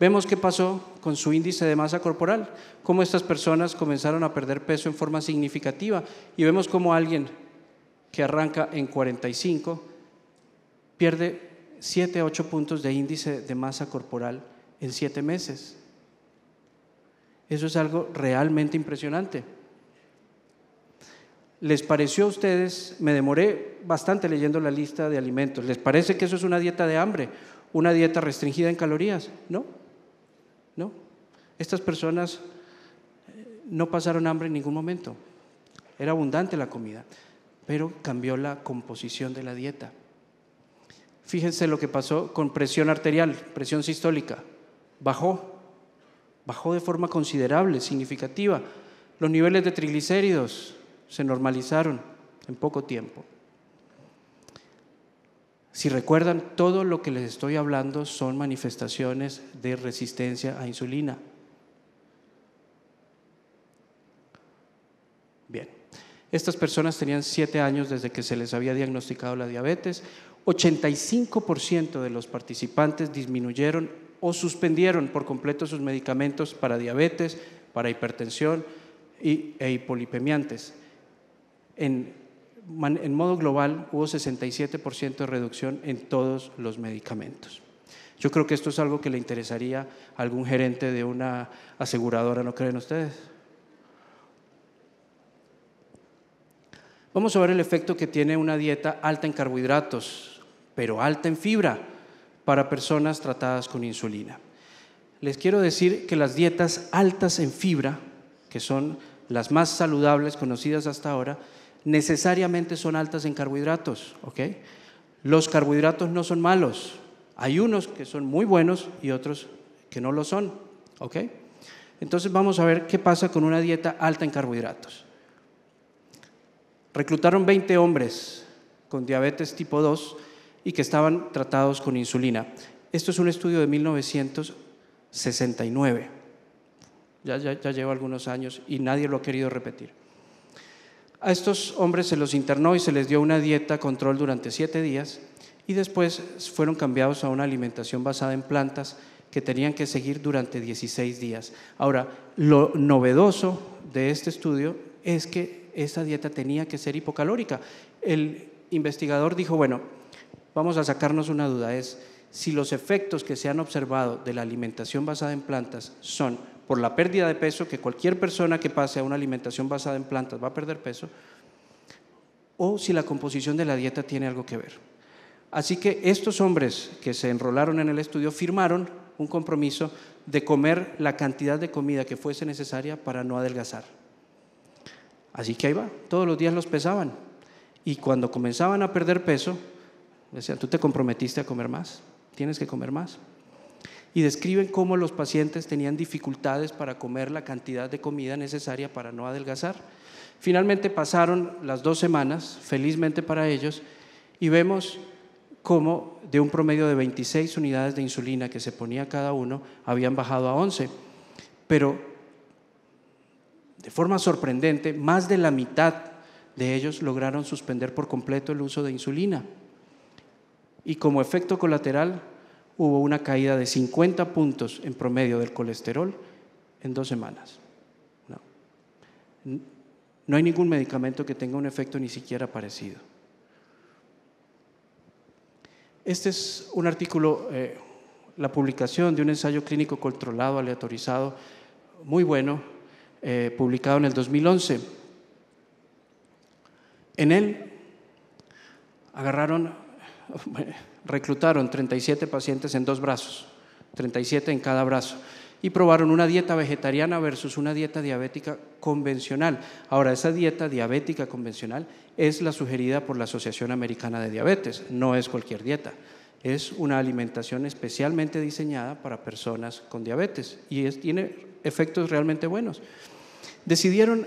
Vemos qué pasó con su índice de masa corporal, cómo estas personas comenzaron a perder peso en forma significativa y vemos cómo alguien que arranca en 45 pierde 7 a 8 puntos de índice de masa corporal en siete meses. Eso es algo realmente impresionante. ¿Les pareció a ustedes, me demoré bastante leyendo la lista de alimentos, ¿les parece que eso es una dieta de hambre, una dieta restringida en calorías? ¿No? ¿No? Estas personas eh, no pasaron hambre en ningún momento. Era abundante la comida, pero cambió la composición de la dieta. Fíjense lo que pasó con presión arterial, presión sistólica. Bajó, bajó de forma considerable, significativa. Los niveles de triglicéridos se normalizaron en poco tiempo. Si recuerdan, todo lo que les estoy hablando son manifestaciones de resistencia a insulina. Bien, estas personas tenían siete años desde que se les había diagnosticado la diabetes. 85% de los participantes disminuyeron o suspendieron por completo sus medicamentos para diabetes, para hipertensión y, e hipolipemiantes. En, en modo global hubo 67% de reducción en todos los medicamentos. Yo creo que esto es algo que le interesaría a algún gerente de una aseguradora, ¿no creen ustedes? Vamos a ver el efecto que tiene una dieta alta en carbohidratos, pero alta en fibra para personas tratadas con insulina. Les quiero decir que las dietas altas en fibra, que son las más saludables conocidas hasta ahora, necesariamente son altas en carbohidratos. ¿okay? Los carbohidratos no son malos. Hay unos que son muy buenos y otros que no lo son. ¿okay? Entonces vamos a ver qué pasa con una dieta alta en carbohidratos. Reclutaron 20 hombres con diabetes tipo 2 y que estaban tratados con insulina. Esto es un estudio de 1969. Ya, ya, lleva algunos años y nadie lo ha querido repetir. A estos hombres se los internó y se les dio una dieta control durante siete días y después fueron cambiados a una alimentación basada en plantas que tenían que seguir durante 16 días. Ahora, lo novedoso de este estudio es que esta dieta tenía que ser hipocalórica. El investigador dijo, bueno, vamos a sacarnos una duda, es si los efectos que se han observado de la alimentación basada en plantas son por la pérdida de peso, que cualquier persona que pase a una alimentación basada en plantas va a perder peso, o si la composición de la dieta tiene algo que ver. Así que estos hombres que se enrolaron en el estudio firmaron un compromiso de comer la cantidad de comida que fuese necesaria para no adelgazar. Así que ahí va, todos los días los pesaban y cuando comenzaban a perder peso, decían, tú te comprometiste a comer más, tienes que comer más. Y describen cómo los pacientes tenían dificultades para comer la cantidad de comida necesaria para no adelgazar. Finalmente pasaron las dos semanas, felizmente para ellos, y vemos cómo de un promedio de 26 unidades de insulina que se ponía cada uno, habían bajado a 11. Pero de forma sorprendente, más de la mitad de ellos lograron suspender por completo el uso de insulina y como efecto colateral hubo una caída de 50 puntos en promedio del colesterol en dos semanas. No, hay ningún medicamento que tenga un efecto ni siquiera parecido. Este es un artículo, eh, la publicación de un ensayo clínico controlado, aleatorizado, muy bueno, eh, publicado en el 2011. En él agarraron reclutaron 37 pacientes en dos brazos, 37 en cada brazo, y probaron una dieta vegetariana versus una dieta diabética convencional. Ahora, esa dieta diabética convencional es la sugerida por la Asociación Americana de Diabetes, no es cualquier dieta. Es una alimentación especialmente diseñada para personas con diabetes y es, tiene efectos realmente buenos. Decidieron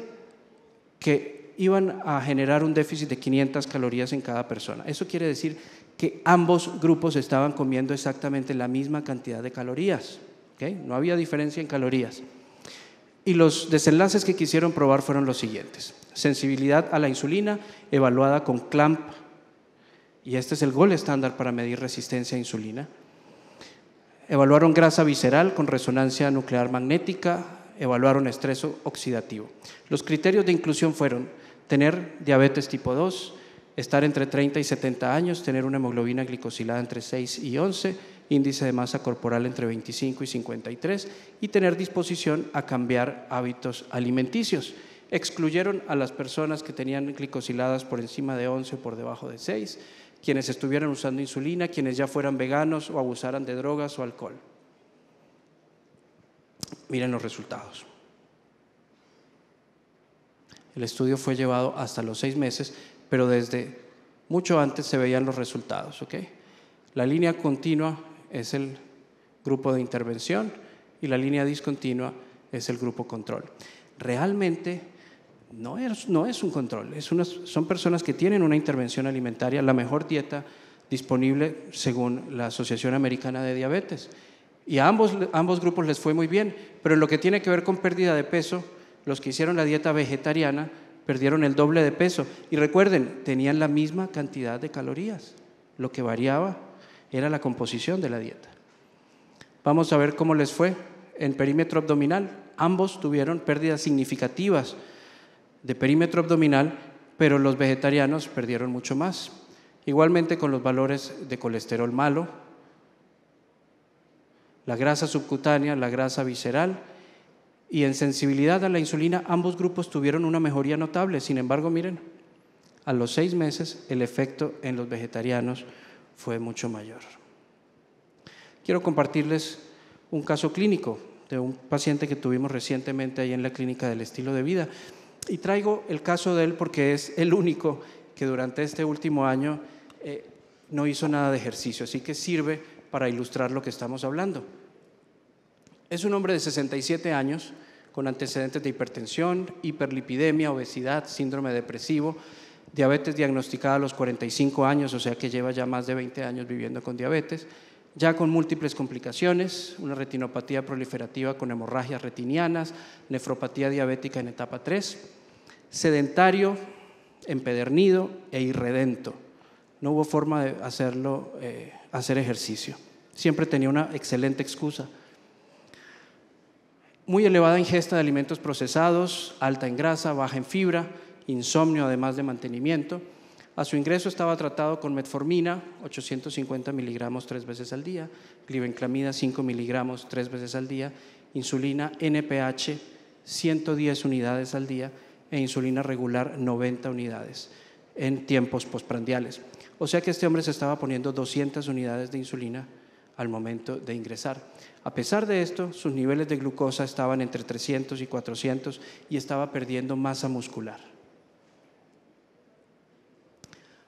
que iban a generar un déficit de 500 calorías en cada persona. Eso quiere decir que ambos grupos estaban comiendo exactamente la misma cantidad de calorías. No había diferencia en calorías. Y los desenlaces que quisieron probar fueron los siguientes. Sensibilidad a la insulina evaluada con CLAMP, y este es el gol estándar para medir resistencia a insulina. Evaluaron grasa visceral con resonancia nuclear magnética, evaluaron estrés oxidativo. Los criterios de inclusión fueron tener diabetes tipo 2, estar entre 30 y 70 años, tener una hemoglobina glicosilada entre 6 y 11, índice de masa corporal entre 25 y 53 y tener disposición a cambiar hábitos alimenticios. Excluyeron a las personas que tenían glicosiladas por encima de 11 o por debajo de 6, quienes estuvieran usando insulina, quienes ya fueran veganos o abusaran de drogas o alcohol. Miren los resultados. El estudio fue llevado hasta los seis meses pero desde mucho antes se veían los resultados. La línea continua es el grupo de intervención y la línea discontinua es el grupo control. Realmente no es, no es un control, es son personas que tienen una intervención alimentaria, la mejor dieta disponible según la Asociación Americana de Diabetes. Y a ambos, ambos grupos les fue muy bien, pero en lo que tiene que ver con pérdida de peso, los que hicieron la dieta vegetariana perdieron el doble de peso. Y recuerden, tenían la misma cantidad de calorías. Lo que variaba era la composición de la dieta. Vamos a ver cómo les fue en perímetro abdominal. Ambos tuvieron pérdidas significativas de perímetro abdominal, pero los vegetarianos perdieron mucho más. Igualmente con los valores de colesterol malo, la grasa subcutánea, la grasa visceral y en sensibilidad a la insulina, ambos grupos tuvieron una mejoría notable. Sin embargo, miren, a los seis meses el efecto en los vegetarianos fue mucho mayor. Quiero compartirles un caso clínico de un paciente que tuvimos recientemente ahí en la clínica del estilo de vida. Y traigo el caso de él porque es el único que durante este último año eh, no hizo nada de ejercicio, así que sirve para ilustrar lo que estamos hablando. Es un hombre de 67 años con antecedentes de hipertensión, hiperlipidemia, obesidad, síndrome depresivo, diabetes diagnosticada a los 45 años, o sea que lleva ya más de 20 años viviendo con diabetes, ya con múltiples complicaciones, una retinopatía proliferativa con hemorragias retinianas, nefropatía diabética en etapa 3, sedentario, empedernido e irredento. No hubo forma de hacerlo, eh, hacer ejercicio. Siempre tenía una excelente excusa muy elevada ingesta de alimentos procesados, alta en grasa, baja en fibra, insomnio además de mantenimiento. A su ingreso estaba tratado con metformina, 850 miligramos tres veces al día, glibenclamida, 5 miligramos tres veces al día, insulina NPH, 110 unidades al día e insulina regular, 90 unidades en tiempos posprandiales. O sea que este hombre se estaba poniendo 200 unidades de insulina al momento de ingresar. A pesar de esto, sus niveles de glucosa estaban entre 300 y 400 y estaba perdiendo masa muscular.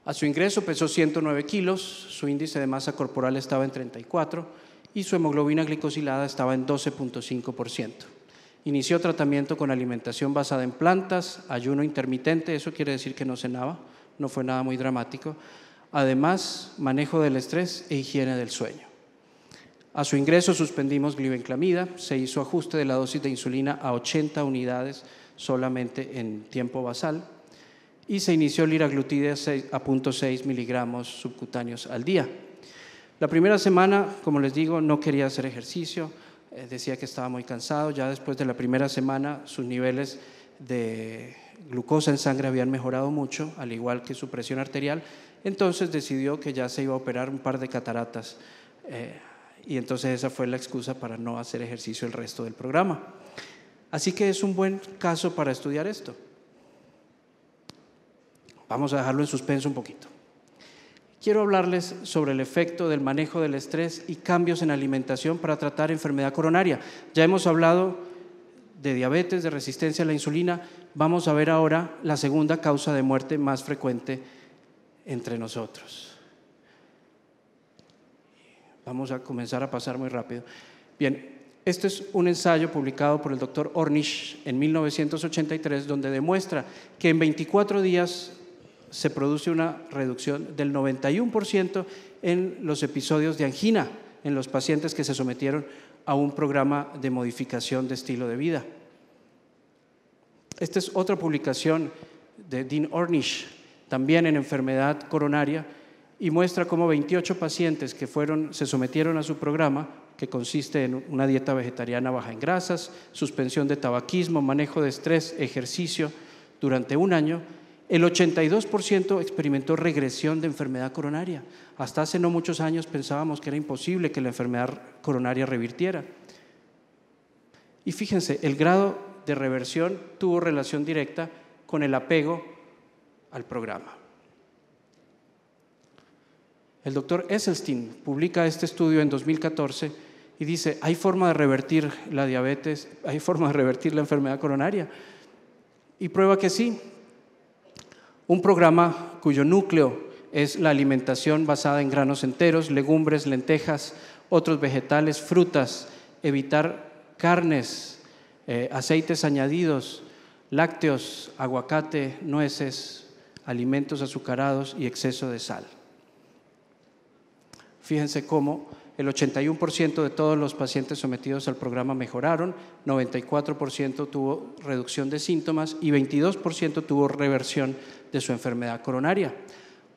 A su ingreso pesó 109 kilos, su índice de masa corporal estaba en 34 y su hemoglobina glicosilada estaba en 12.5%. Inició tratamiento con alimentación basada en plantas, ayuno intermitente, eso quiere decir que no cenaba, no fue nada muy dramático. Además, manejo del estrés e higiene del sueño. A su ingreso suspendimos glibenclamida, se hizo ajuste de la dosis de insulina a 80 unidades solamente en tiempo basal y se inició liraglutide a 0.6 miligramos subcutáneos al día. La primera semana, como les digo, no quería hacer ejercicio, eh, decía que estaba muy cansado, ya después de la primera semana sus niveles de glucosa en sangre habían mejorado mucho, al igual que su presión arterial, entonces decidió que ya se iba a operar un par de cataratas. Eh, y entonces esa fue la excusa para no hacer ejercicio el resto del programa. Así que es un buen caso para estudiar esto. Vamos a dejarlo en suspenso un poquito. Quiero hablarles sobre el efecto del manejo del estrés y cambios en alimentación para tratar enfermedad coronaria. Ya hemos hablado de diabetes, de resistencia a la insulina. Vamos a ver ahora la segunda causa de muerte más frecuente entre nosotros. Vamos a comenzar a pasar muy rápido. Bien, este es un ensayo publicado por el doctor Ornish en 1983, donde demuestra que en 24 días se produce una reducción del 91% en los episodios de angina en los pacientes que se sometieron a un programa de modificación de estilo de vida. Esta es otra publicación de Dean Ornish, también en enfermedad coronaria, y muestra cómo 28 pacientes que fueron, se sometieron a su programa, que consiste en una dieta vegetariana baja en grasas, suspensión de tabaquismo, manejo de estrés, ejercicio, durante un año, el 82% experimentó regresión de enfermedad coronaria. Hasta hace no muchos años pensábamos que era imposible que la enfermedad coronaria revirtiera. Y fíjense, el grado de reversión tuvo relación directa con el apego al programa. El doctor Esselstyn publica este estudio en 2014 y dice, hay forma de revertir la diabetes, hay forma de revertir la enfermedad coronaria. Y prueba que sí. Un programa cuyo núcleo es la alimentación basada en granos enteros, legumbres, lentejas, otros vegetales, frutas, evitar carnes, eh, aceites añadidos, lácteos, aguacate, nueces, alimentos azucarados y exceso de sal. Fíjense cómo el 81% de todos los pacientes sometidos al programa mejoraron, 94% tuvo reducción de síntomas y 22% tuvo reversión de su enfermedad coronaria.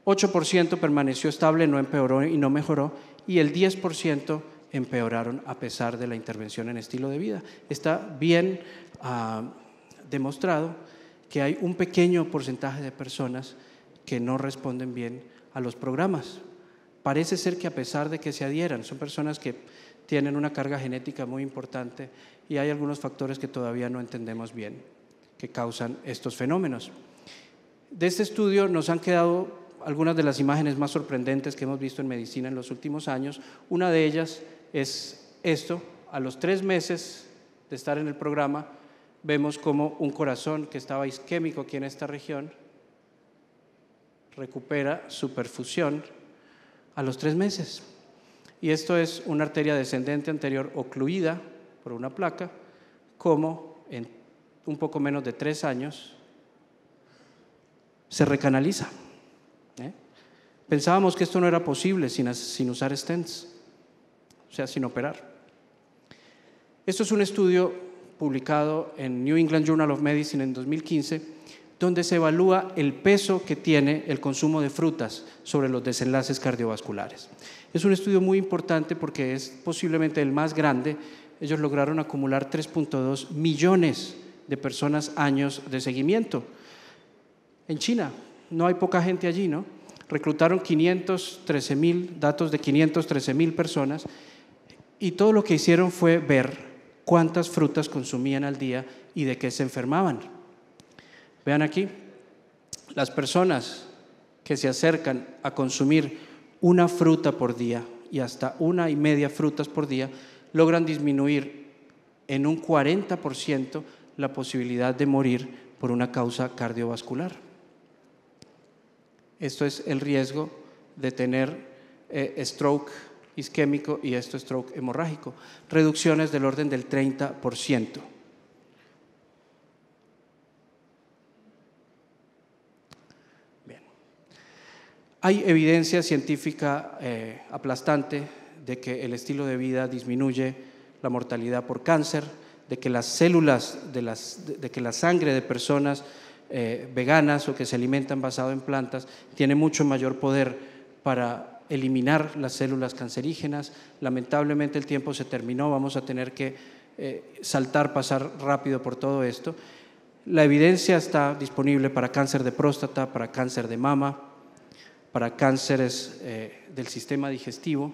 8% permaneció estable, no empeoró y no mejoró, y el 10% empeoraron a pesar de la intervención en estilo de vida. Está bien ah, demostrado que hay un pequeño porcentaje de personas que no responden bien a los programas parece ser que a pesar de que se adhieran, son personas que tienen una carga genética muy importante y hay algunos factores que todavía no entendemos bien que causan estos fenómenos. De este estudio nos han quedado algunas de las imágenes más sorprendentes que hemos visto en medicina en los últimos años. Una de ellas es esto, a los tres meses de estar en el programa, vemos como un corazón que estaba isquémico aquí en esta región recupera su perfusión a los tres meses. Y esto es una arteria descendente anterior ocluida por una placa, como en un poco menos de tres años se recanaliza. ¿eh? Pensábamos que esto no era posible sin, sin usar stents, o sea, sin operar. Esto es un estudio publicado en New England Journal of Medicine en 2015 donde se evalúa el peso que tiene el consumo de frutas sobre los desenlaces cardiovasculares. Es un estudio muy importante porque es posiblemente el más grande. Ellos lograron acumular 3.2 millones de personas años de seguimiento. En China, no hay poca gente allí, ¿no? Reclutaron 513 mil, datos de 513 mil personas y todo lo que hicieron fue ver cuántas frutas consumían al día y de qué se enfermaban. Vean aquí, las personas que se acercan a consumir una fruta por día y hasta una y media frutas por día logran disminuir en un 40% la posibilidad de morir por una causa cardiovascular. Esto es el riesgo de tener eh, stroke isquémico y esto stroke hemorrágico. Reducciones del orden del 30%. Hay evidencia científica eh, aplastante de que el estilo de vida disminuye la mortalidad por cáncer, de que las células, de, las, de, que la sangre de personas eh, veganas o que se alimentan basado en plantas tiene mucho mayor poder para eliminar las células cancerígenas. Lamentablemente el tiempo se terminó, vamos a tener que eh, saltar, pasar rápido por todo esto. La evidencia está disponible para cáncer de próstata, para cáncer de mama, para cánceres eh, del sistema digestivo.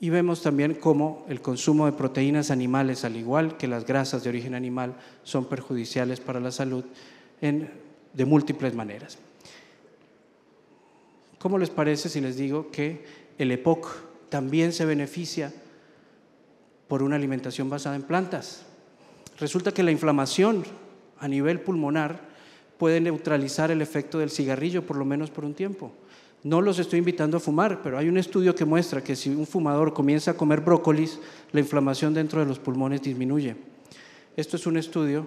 Y vemos también cómo el consumo de proteínas animales, al igual que las grasas de origen animal, son perjudiciales para la salud de múltiples maneras. ¿Cómo les parece si les digo que el EPOC también se beneficia por una alimentación basada en plantas. Resulta que la inflamación a nivel pulmonar puede neutralizar el efecto del cigarrillo, por lo menos por un tiempo. No los estoy invitando a fumar, pero hay un estudio que muestra que si un fumador comienza a comer brócolis, la inflamación dentro de los pulmones disminuye. Esto es un estudio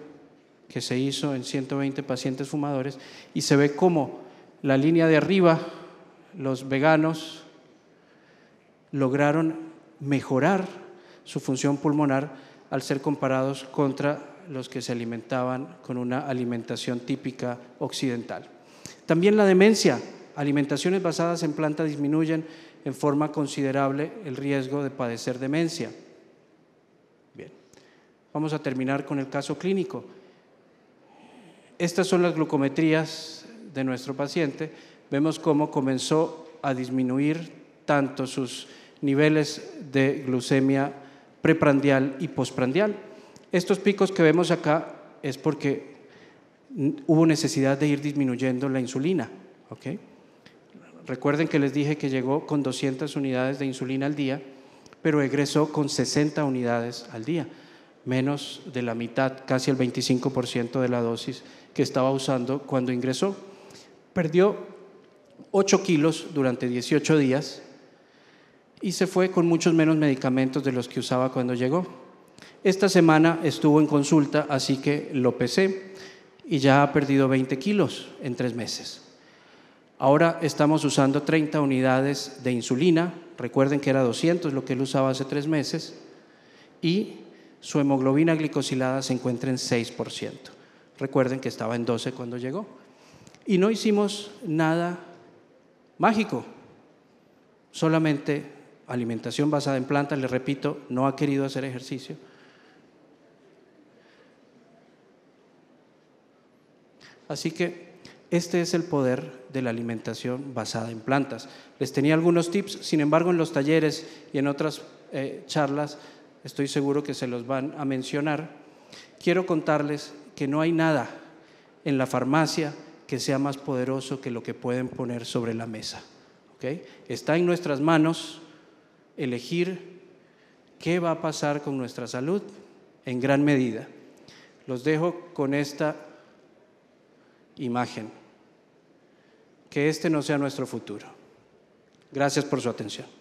que se hizo en 120 pacientes fumadores y se ve cómo la línea de arriba, los veganos, lograron mejorar su función pulmonar al ser comparados contra los que se alimentaban con una alimentación típica occidental. También la demencia, alimentaciones basadas en plantas disminuyen en forma considerable el riesgo de padecer demencia. Bien, vamos a terminar con el caso clínico. Estas son las glucometrías de nuestro paciente. Vemos cómo comenzó a disminuir tanto sus niveles de glucemia preprandial y postprandial. Estos picos que vemos acá es porque hubo necesidad de ir disminuyendo la insulina. Recuerden que les dije que llegó con 200 unidades de insulina al día, pero egresó con 60 unidades al día, menos de la mitad, casi el 25% de la dosis que estaba usando cuando ingresó. Perdió 8 kilos durante 18 días y se fue con muchos menos medicamentos de los que usaba cuando llegó. Esta semana estuvo en consulta, así que lo pesé y ya ha perdido 20 kilos en tres meses. Ahora estamos usando 30 unidades de insulina, recuerden que era 200 lo que él usaba hace tres meses, y su hemoglobina glicosilada se encuentra en 6%. Recuerden que estaba en 12 cuando llegó. Y no hicimos nada mágico, solamente alimentación basada en plantas, le repito, no ha querido hacer ejercicio. Así que este es el poder de la alimentación basada en plantas. Les tenía algunos tips, sin embargo en los talleres y en otras eh, charlas estoy seguro que se los van a mencionar. Quiero contarles que no hay nada en la farmacia que sea más poderoso que lo que pueden poner sobre la mesa. Está en nuestras manos elegir qué va a pasar con nuestra salud en gran medida. Los dejo con esta imagen. Que este no sea nuestro futuro. Gracias por su atención.